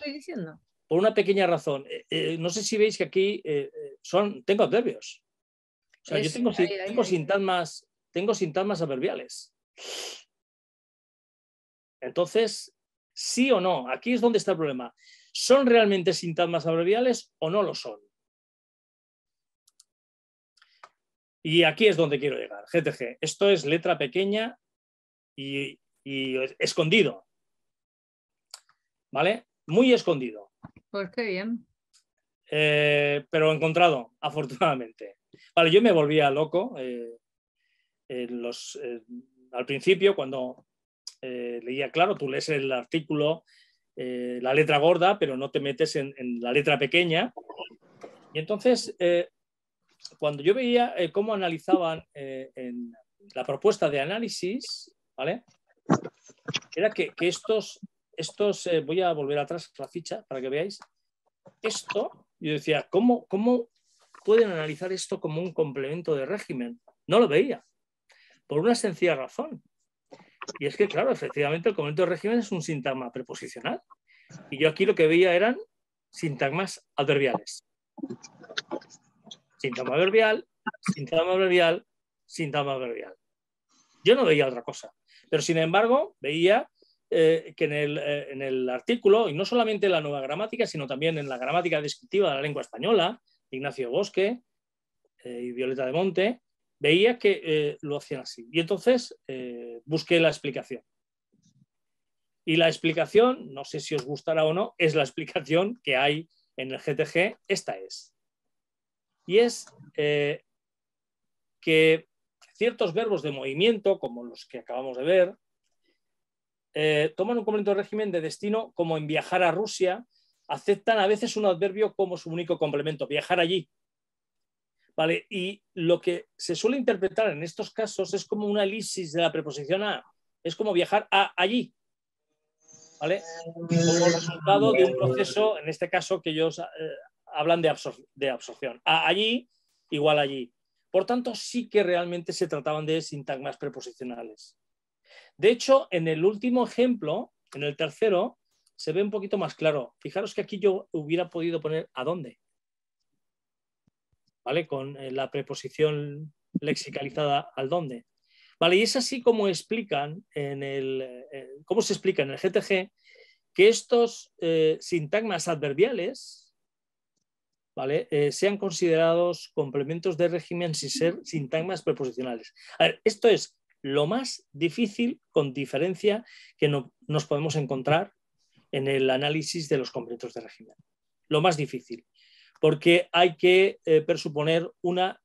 Speaker 1: Por una pequeña razón. Eh, eh, no sé si veis que aquí eh, son, tengo adverbios. O sea, yo tengo, sintagmas, tengo sintagmas adverbiales. Entonces, sí o no, aquí es donde está el problema. ¿Son realmente sintagmas adverbiales o no lo son? Y aquí es donde quiero llegar, GTG. Esto es letra pequeña y, escondido. ¿Vale? Muy escondido. Pues qué bien. Eh, pero encontrado, afortunadamente. Vale, yo me volvía loco eh, los, eh, al principio cuando leía, claro, tú lees el artículo, la letra gorda, pero no te metes en la letra pequeña. Y entonces cuando yo veía eh, cómo analizaban eh, la propuesta de análisis, ¿vale? Era que, estos, estos eh, voy a volver atrás la ficha para que veáis, esto, yo decía, ¿cómo, ¿cómo pueden analizar esto como un complemento de régimen? No lo veía, por una sencilla razón. Y es que, claro, efectivamente el complemento de régimen es un sintagma preposicional. Y yo aquí lo que veía eran sintagmas adverbiales síntoma verbial, síntoma verbial, síntoma verbial. Yo no veía otra cosa. Pero sin embargo, veía eh, que eh, en el, artículo, y no solamente en la nueva gramática, sino también en la gramática descriptiva de la lengua española, Ignacio Bosque eh, y Violeta de Monte, veía que lo hacían así. Y entonces busqué la explicación. Y la explicación, no sé si os gustará o no, es la explicación que hay en el GTG. Esta es y es eh, que ciertos verbos de movimiento, como los que acabamos de ver, eh, toman un complemento de régimen de destino como en viajar a Rusia, aceptan a veces un adverbio como su único complemento, viajar allí. ¿Vale? Y lo que se suele interpretar en estos casos es como una elisis de la preposición a, es como viajar a allí. Como resultado de un proceso, en este caso que yo os eh, hablan de, absorción. allí, igual allí. Por tanto, sí que realmente se trataban de sintagmas preposicionales. De hecho, en el último ejemplo, en el tercero, se ve un poquito más claro. Fijaros que aquí yo hubiera podido poner a dónde. ¿Vale? Con eh, la preposición lexicalizada al dónde. Vale, y es así como explican en el, eh, cómo se explica en el GTG que estos eh, sintagmas adverbiales eh, sean considerados complementos de régimen sin ser sintagmas preposicionales. esto es lo más difícil con diferencia que no, nos podemos encontrar en el análisis de los complementos de régimen. Lo más difícil, porque hay que eh, presuponer una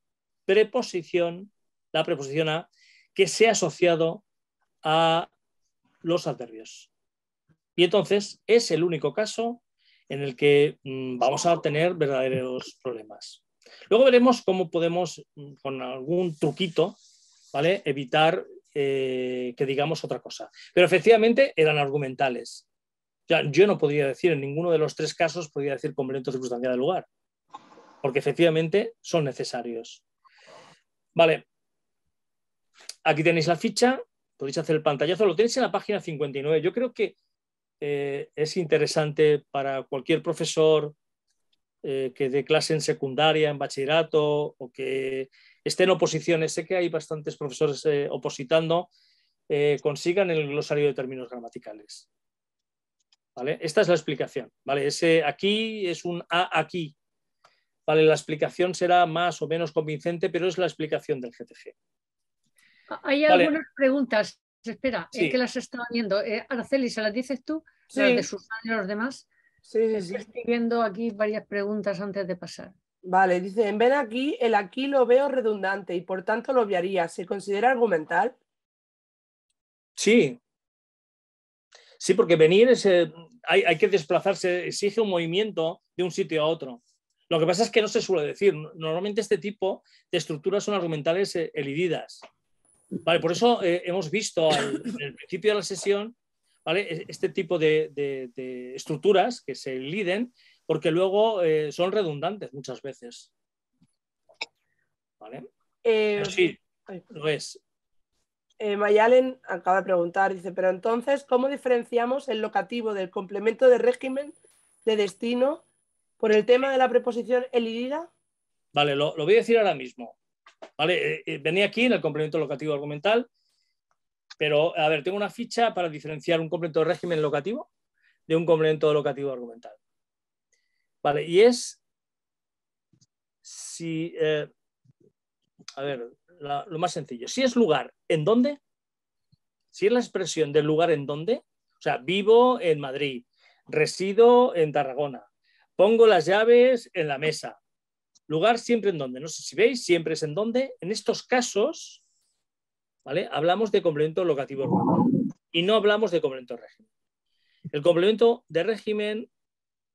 Speaker 1: preposición, la preposición a, que sea asociado a los adverbios. Y entonces es el único caso en el que mm, vamos a obtener verdaderos problemas. Luego veremos cómo podemos, mm, con algún truquito, ¿vale? evitar eh, que digamos otra cosa. Pero efectivamente eran argumentales. yo no podría decir, en ninguno de los tres casos podría decir complemento circunstancial del lugar, porque efectivamente son necesarios. Vale, aquí tenéis la ficha, podéis hacer el pantallazo, lo tenéis en la página 59. Yo creo que eh, es interesante para cualquier profesor eh, que dé clase en secundaria, en bachillerato o que esté en oposiciones. Sé que hay bastantes profesores eh, opositando, consigan el glosario de términos gramaticales. ¿Vale? Esta es la explicación. ¿vale? Ese aquí es un A aquí. ¿Vale? La explicación será más o menos convincente, pero es la explicación del GTG.
Speaker 2: Hay algunas preguntas pues espera, es que las estaba viendo. Eh, Araceli, ¿se las dices tú? Sí. de Susana y los demás. Sí, sí, sí. Estoy viendo aquí
Speaker 3: varias preguntas antes de pasar. Vale, dice, vez ven aquí, el aquí lo veo redundante y por tanto lo obviaría. ¿Se considera argumental?
Speaker 1: Sí. Sí, porque venir es, eh, hay, hay, que desplazarse, exige un movimiento de un sitio a otro. Lo que pasa es que no se suele decir. Normalmente este tipo de estructuras son argumentales elididas. Eh, Vale, por eso eh, hemos visto al, en el principio de la sesión e-, este tipo de, estructuras que se liden porque luego eh, son redundantes muchas veces. ¿Vale? Eh, sí, lo es.
Speaker 3: Mayalen acaba de preguntar, dice, pero entonces, ¿cómo diferenciamos el locativo del complemento de régimen de destino por el tema de la preposición elidida?
Speaker 1: Vale, lo voy a decir ahora mismo. ¿Vale? Eh, eh, venía aquí en el complemento locativo argumental, pero a ver, tengo una ficha para diferenciar un complemento de régimen locativo de un complemento locativo argumental. Vale, y es si, eh, a ver, lo más sencillo, si es lugar en dónde, si es la expresión del lugar en dónde, o sea, vivo en Madrid, resido en Tarragona, pongo las llaves en la mesa, Lugar siempre en donde, no sé si veis, siempre es en donde. En estos casos, ¿vale? Hablamos de complemento locativo argumental y no hablamos de complemento régimen. El complemento de régimen,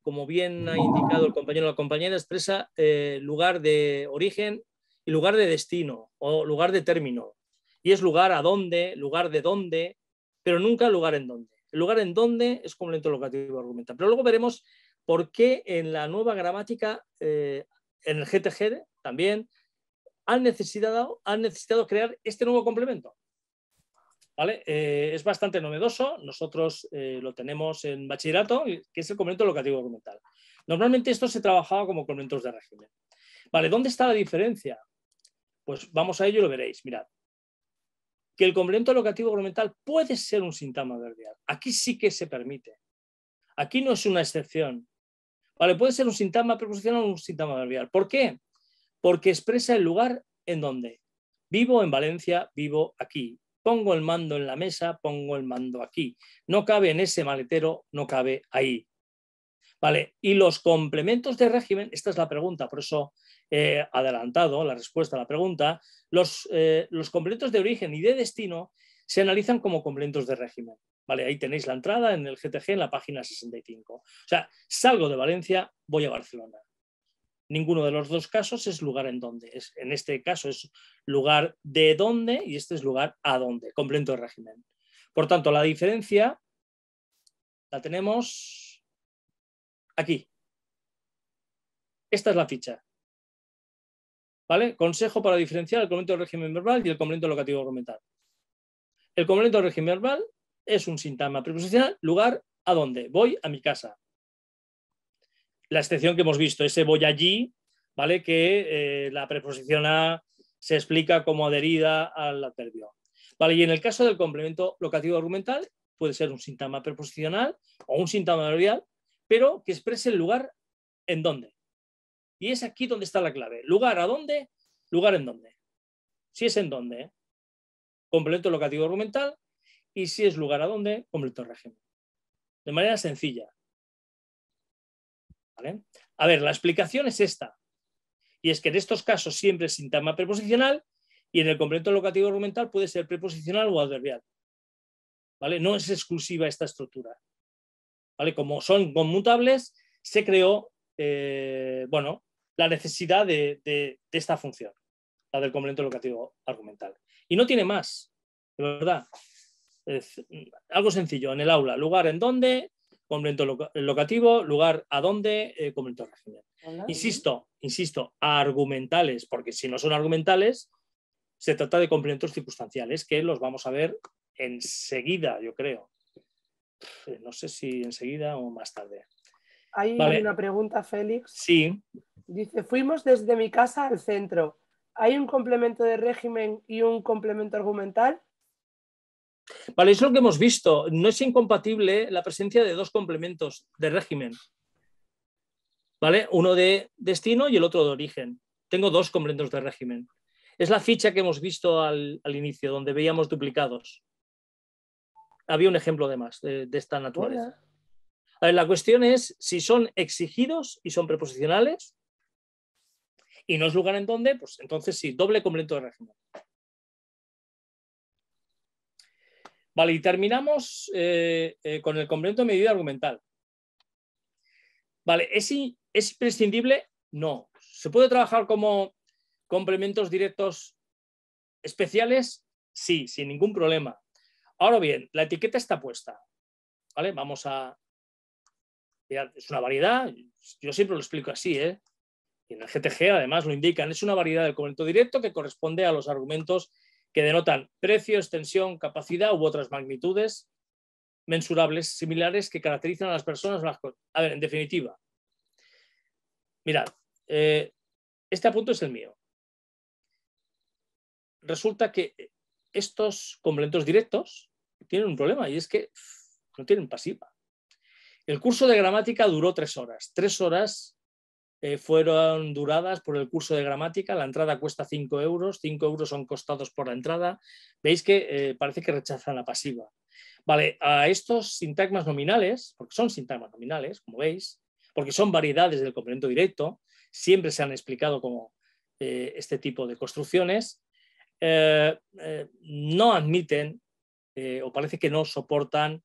Speaker 1: como bien ha indicado el compañero o la compañera, expresa eh, lugar de origen y lugar de destino o lugar de término. Y es lugar a dónde, lugar de dónde, pero nunca lugar en dónde. El lugar en dónde es complemento locativo argumental. Pero luego veremos por qué en la nueva gramática eh, en el GTG también, han necesitado, crear este nuevo complemento. ¿Vale? Eh, es bastante novedoso. Nosotros eh, lo tenemos en bachillerato, que es el complemento locativo documental. Normalmente esto se trabajaba como complementos de régimen. Vale, ¿dónde está la diferencia? Pues vamos a ello y lo veréis. Mirad, que el complemento locativo documental puede ser un sintoma verbal. Aquí sí que se permite. Aquí no es una excepción. Vale, puede ser un sintagma preposicional o un sintagma verbial. ¿Por qué? Porque expresa el lugar en donde. Vivo en Valencia, vivo aquí. Pongo el mando en la mesa, pongo el mando aquí. No cabe en ese maletero, no cabe ahí. Vale, y los complementos de régimen, esta es la pregunta, por eso he adelantado la respuesta a la pregunta, los eh, complementos de origen y de destino se analizan como complementos de régimen. Vale, ahí tenéis la entrada en el GTG en la página 65. O sea, salgo de Valencia, voy a Barcelona. Ninguno de los dos casos es lugar en donde. Es, en este caso es lugar de dónde y este es lugar a dónde, completo de régimen. Por tanto, la diferencia la tenemos aquí. Esta es la ficha. ¿Vale? Consejo para diferenciar el complemento de régimen verbal y el complemento locativo argumental. El complemento del régimen verbal es un sintagma preposicional, lugar a dónde. Voy a mi casa. La excepción que hemos visto, ese voy allí, ¿vale? Que eh, la preposición a se explica como adherida al adverbio. Vale, y en el caso del complemento locativo argumental, puede ser un sintagma preposicional o un sintagma adverbial, pero que exprese el lugar en dónde. Y es aquí donde está la clave. Lugar a dónde, lugar en dónde. Si es en dónde, complemento locativo argumental, y si es lugar a donde, completo régimen. De manera sencilla. ¿Vale? A ver, la explicación es esta. Y es que en estos casos siempre es sintagma preposicional y en el complemento locativo argumental puede ser preposicional o adverbial. ¿Vale? No es exclusiva esta estructura. ¿Vale? Como son conmutables, se creó eh, bueno, la necesidad de, de, esta función, la del complemento locativo argumental. Y no tiene más, de verdad. Mm, algo sencillo, en el aula, lugar en donde, complemento locativo, lugar a dónde, eh, complemento régimen. Insisto, insisto, argumentales, porque si no son argumentales, se trata de complementos circunstanciales, que los vamos a ver enseguida, yo creo. No sé si enseguida o más tarde.
Speaker 3: Hay una pregunta, Félix. Sí. Dice, fuimos desde mi casa al centro. ¿Hay un complemento de régimen y un complemento argumental?
Speaker 1: Vale, es lo que hemos visto. No es incompatible la presencia de dos complementos de régimen. ¿Vale? Uno de destino y el otro de origen. Tengo dos complementos de régimen. Es la ficha que hemos visto al, inicio, donde veíamos duplicados. Había un ejemplo además más de, esta naturaleza. A ver, la cuestión es si son exigidos y son preposicionales y no es lugar en donde, pues entonces sí, doble complemento de régimen. Vale, y terminamos eh, eh, con el complemento de medida argumental. Vale, ¿es, ¿es imprescindible? No. ¿Se puede trabajar como complementos directos especiales? Sí, sin ningún problema. Ahora bien, la etiqueta está puesta. ¿Vale? Vamos a... Es una variedad, yo siempre lo explico así, ¿eh? Y en el GTG además lo indican, es una variedad del complemento directo que corresponde a los argumentos que denotan precio, extensión, capacidad u otras magnitudes mensurables similares que caracterizan a las personas. Las a ver, en definitiva, mirad, eh, este apunto es el mío. Resulta que estos complementos directos tienen un problema y es que no tienen pasiva. El curso de gramática duró tres horas, tres horas eh, fueron duradas por el curso de gramática. La entrada cuesta 5 euros, 5 euros son costados por la entrada. Veis que eh, parece que rechazan la pasiva. Vale, a estos sintagmas nominales, porque son sintagmas nominales, como veis, porque son variedades del complemento directo, siempre se han explicado como eh, este tipo de construcciones, no admiten o parece que no soportan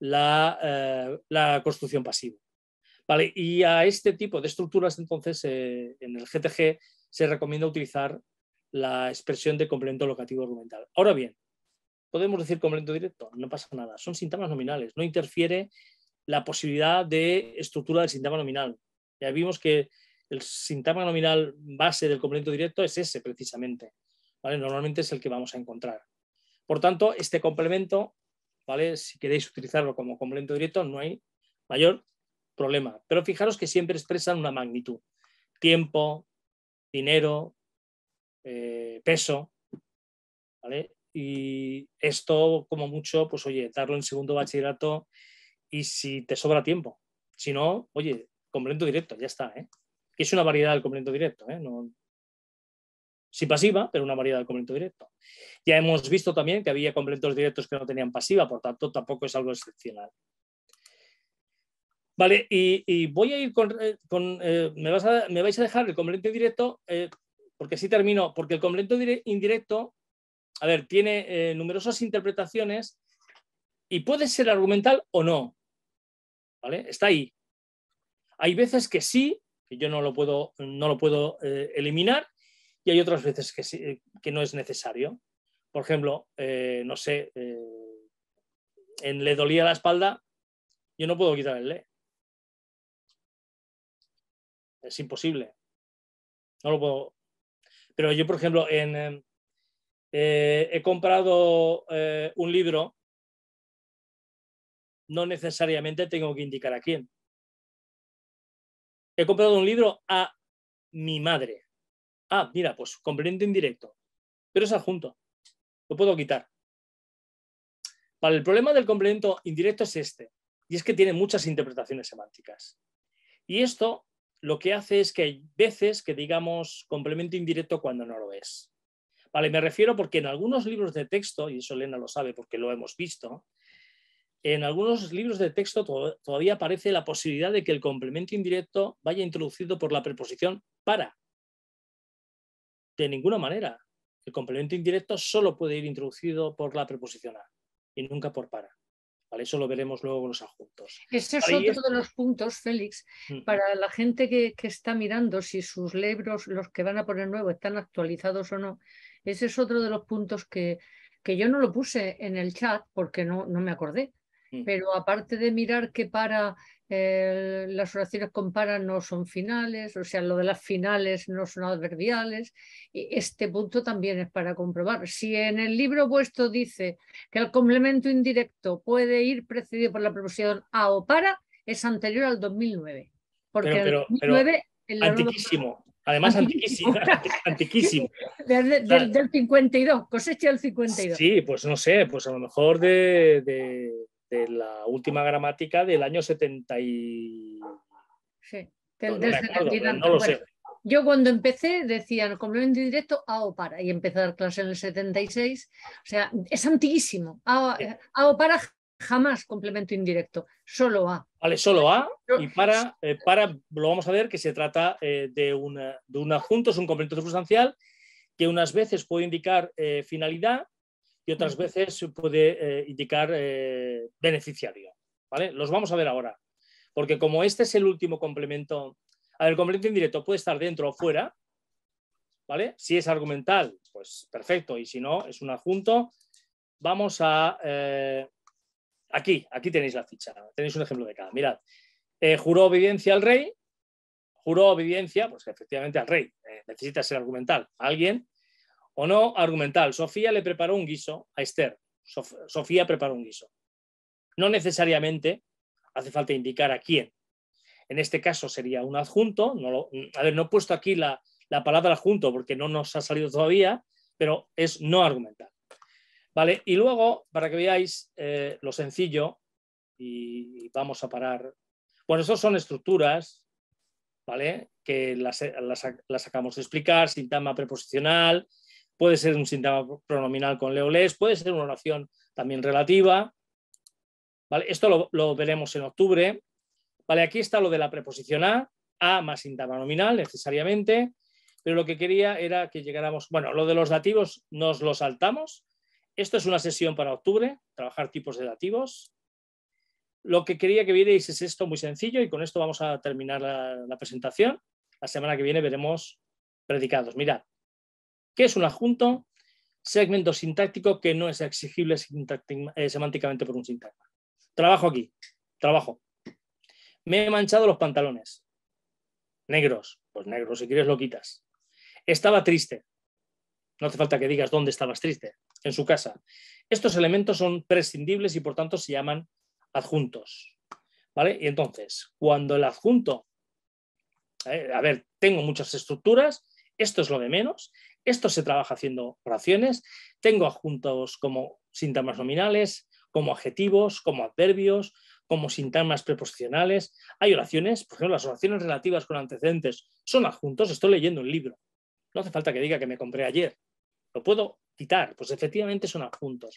Speaker 1: la construcción pasiva y a este tipo de estructuras, entonces, eh, en el GTG se recomienda utilizar la expresión de complemento locativo argumental. Ahora bien, podemos decir complemento directo, no pasa nada, son sintomas nominales, no interfiere la posibilidad de estructura del sintagma nominal. Ya vimos que el sintagma nominal base del complemento directo es ese precisamente. ¿vale? Normalmente es el que vamos a encontrar. Por tanto, este complemento, ¿vale? si queréis utilizarlo como complemento directo, no hay mayor problema. Pero fijaros que siempre expresan una magnitud. Tiempo, dinero, eh, peso. Y esto, como mucho, pues oye, darlo en segundo bachillerato y si te sobra tiempo. Si no, oye, complemento directo, ya está. ¿eh? es una variedad del complemento directo. ¿eh? pasiva, pero una variedad del complemento directo. Ya hemos visto también que había complementos directos que no tenían pasiva, por tanto tampoco es algo excepcional. Vale, y, voy a ir con. Eh, eh, me, vais a dejar el complemento directo, eh, porque si termino, porque el complemento indirecto, a ver, tiene numerosas interpretaciones y puede ser argumental o no. ¿Vale? Está ahí. Hay veces que sí, que yo no lo puedo, no lo puedo eliminar, y hay otras veces que, que no es necesario. Por ejemplo, no sé, en le dolía la espalda, yo no puedo quitar el le es imposible. No lo puedo. Pero yo, por ejemplo, en, eh, eh, he comprado eh, un libro. No necesariamente tengo que indicar a quién. He comprado un libro a mi madre. Ah, mira, pues complemento indirecto. Pero es adjunto. Lo puedo quitar. Vale, el problema del complemento indirecto es este, y es que tiene muchas interpretaciones semánticas. Y esto lo que hace es que hay veces que digamos complemento indirecto cuando no lo es. Vale, me refiero porque en algunos libros de texto, y eso Elena lo sabe porque lo hemos visto, en algunos libros de texto todavía aparece la posibilidad de que el complemento indirecto vaya introducido por la preposición para. De ninguna manera. El complemento indirecto solo puede ir introducido por la preposición a y nunca por para. Eso lo veremos luego con los adjuntos. Ese es otro
Speaker 2: de los puntos, Félix, mm. para la gente que, está mirando si sus libros, los que van a poner nuevo, están actualizados o no. Ese es otro de los puntos que, que yo no lo puse en el chat porque no, no me acordé. Mm. Pero aparte de mirar que para eh, las oraciones con para no son finales, o sea, lo de las finales no son adverbiales. Y este punto también es para comprobar. Si en el libro puesto dice que el complemento indirecto puede ir precedido por la proposición a o para, es anterior al 2009. Porque pero, el 2009...
Speaker 1: antiquísimo. Además, antiquísimo. antiquísimo. [LAUGHS]
Speaker 2: del, 52, cosecha del 52.
Speaker 1: Sí, pues no sé, pues a lo mejor de, de de la última gramática del año 70
Speaker 2: Yo cuando empecé decían complemento indirecto a o para y empecé a dar clase en el 76. O sea, es antiguísimo. A, o para jamás complemento indirecto, solo a.
Speaker 1: Vale, solo a y para, eh, para lo vamos a ver que se trata eh, de, una, de un adjunto, es un complemento sustancial que unas veces puede indicar eh, finalidad y otras veces se puede eh, indicar eh, beneficiario. ¿vale? Los vamos a ver ahora. Porque como este es el último complemento, el complemento indirecto puede estar dentro o fuera. ¿vale? Si es argumental, pues perfecto. Y si no, es un adjunto. Vamos a... Eh, aquí, aquí tenéis la ficha. Tenéis un ejemplo de cada. Mirad. juró obediencia al rey. Juró obediencia, pues efectivamente al rey. necesita ser argumental. alguien o no, argumental. Sofía le preparó un guiso a Esther. Sofía preparó un guiso. No necesariamente hace falta indicar a quién. En este caso sería un adjunto. No a ver, no he puesto aquí la, palabra adjunto porque no nos ha salido todavía, pero es no argumental. Vale, y luego, para que veáis eh, lo sencillo, y, vamos a parar. Bueno, eso son estructuras, ¿vale? Que las, las, las, acabamos de explicar, sintagma preposicional, puede ser un síntoma pronominal con leolés, puede ser una oración también relativa. Esto lo, veremos en octubre. ¿vale? Aquí está lo de la preposición a, a más síntoma nominal necesariamente, pero lo que quería era que llegáramos, bueno, lo de los dativos nos lo saltamos. Esto es una sesión para octubre, trabajar tipos de dativos. Lo que quería que vierais es esto muy sencillo y con esto vamos a terminar la presentación. La semana que viene veremos predicados. Mirad, ¿Qué es un adjunto? Segmento sintáctico que no es exigible eh, semánticamente por un sintagma. Trabajo aquí, trabajo. Me he manchado los pantalones. Negros, pues negros, si quieres lo quitas. Estaba triste. No hace falta que digas dónde estabas triste, en su casa. Estos elementos son prescindibles y por tanto se llaman adjuntos. ¿Vale? Y entonces, cuando el adjunto, eh, a ver, tengo muchas estructuras, esto es lo de menos, esto se trabaja haciendo oraciones. Tengo adjuntos como síntomas nominales, como adjetivos, como adverbios, como sintagmas preposicionales. Hay oraciones, por ejemplo, las oraciones relativas con antecedentes son adjuntos. Estoy leyendo un libro. No hace falta que diga que me compré ayer. Lo puedo quitar, pues efectivamente son adjuntos.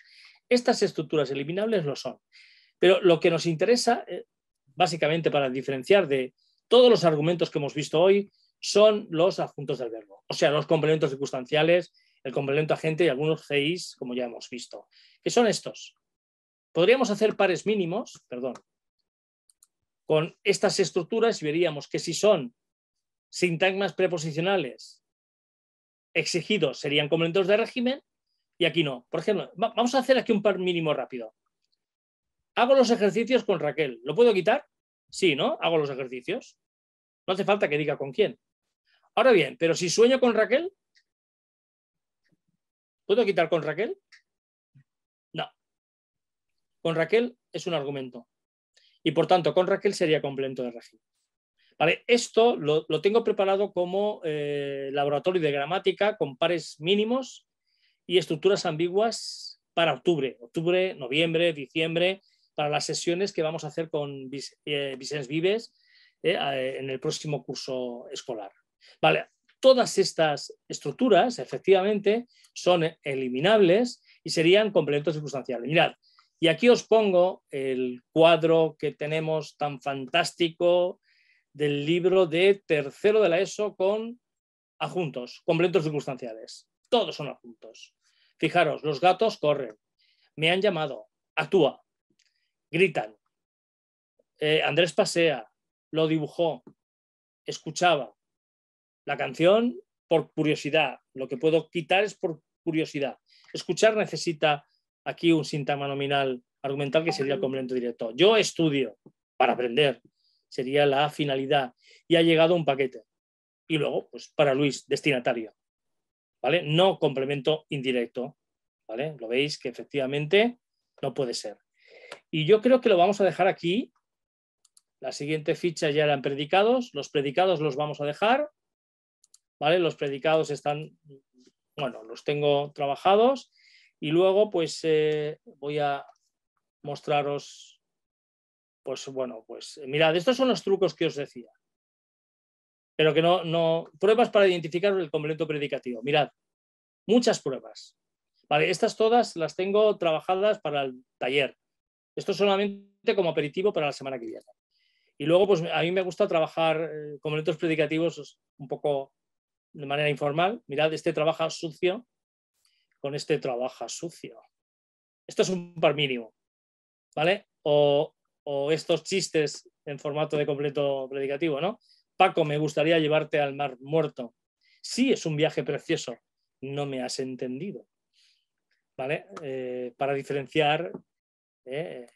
Speaker 1: Estas estructuras eliminables lo son. Pero lo que nos interesa, eh, básicamente para diferenciar de todos los argumentos que hemos visto hoy, son los adjuntos del verbo, o sea, los complementos circunstanciales, el complemento agente y algunos CIs, como ya hemos visto, ¿qué son estos. Podríamos hacer pares mínimos, perdón, con estas estructuras y veríamos que si son sintagmas preposicionales exigidos serían complementos de régimen y aquí no. Por ejemplo, vamos a hacer aquí un par mínimo rápido. Hago los ejercicios con Raquel. ¿Lo puedo quitar? Sí, ¿no? Hago los ejercicios. No hace falta que diga con quién. Ahora bien, pero si sueño con Raquel, ¿puedo quitar con Raquel? No. Con Raquel es un argumento. Y por tanto, con Raquel sería complemento de régimen. Vale, esto lo, tengo preparado como eh, laboratorio de gramática con pares mínimos y estructuras ambiguas para octubre, octubre, noviembre, diciembre, para las sesiones que vamos a hacer con eh, Vicens Vives eh, en el próximo curso escolar. Vale, todas estas estructuras efectivamente son eliminables y serían complementos circunstanciales. Mirad, y aquí os pongo el cuadro que tenemos tan fantástico del libro de tercero de la ESO con adjuntos, complementos circunstanciales. Todos son adjuntos. Fijaros, los gatos corren, me han llamado, actúa, gritan. Eh, Andrés pasea, lo dibujó, escuchaba, la canción por curiosidad. Lo que puedo quitar es por curiosidad. Escuchar necesita aquí un síntoma nominal argumental que sería el complemento directo. Yo estudio para aprender, sería la finalidad. Y ha llegado un paquete. Y luego, pues para Luis, destinatario. ¿Vale? No complemento indirecto. ¿Vale? Lo veis que efectivamente no puede ser. Y yo creo que lo vamos a dejar aquí. La siguiente ficha ya eran predicados. Los predicados los vamos a dejar. Los predicados están, bueno, los tengo trabajados y luego pues eh, voy a mostraros, pues bueno, pues mirad, estos son los trucos que os decía, pero que no, no, pruebas para identificar el complemento predicativo, mirad, muchas pruebas, ¿vale? Estas todas las tengo trabajadas para el taller, esto solamente como aperitivo para la semana que viene. Y luego, pues a mí me gusta trabajar eh, complementos predicativos pues, un poco de manera informal, mirad, este trabaja sucio con este trabaja sucio. Esto es un par mínimo, ¿vale? O, estos chistes en formato de completo predicativo, ¿no? Paco, me gustaría llevarte al mar muerto. Sí, es un viaje precioso. No me has entendido. ¿Vale? Eh, para diferenciar. Eh,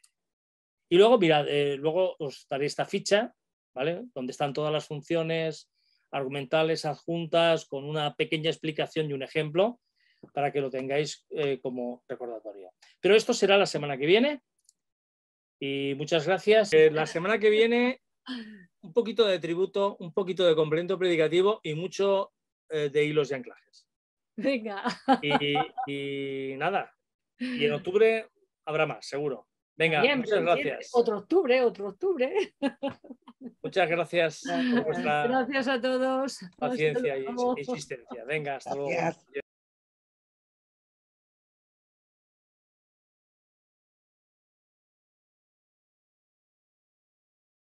Speaker 1: y luego, mirad, eh, luego os daré esta ficha, ¿vale? Donde están todas las funciones, argumentales adjuntas con una pequeña explicación y un ejemplo para que lo tengáis eh, como recordatorio. Pero esto será la semana que viene y muchas gracias. Eh, la semana que viene un poquito de tributo, un poquito de complemento predicativo y mucho eh, de hilos y anclajes. Venga. y nada, y en octubre habrá más, seguro. Venga, muchas gracias. Otro
Speaker 2: octubre, otro octubre. [LAUGHS]
Speaker 1: Muchas gracias por vuestra gracias a todos. paciencia y insistencia. Venga, hasta luego.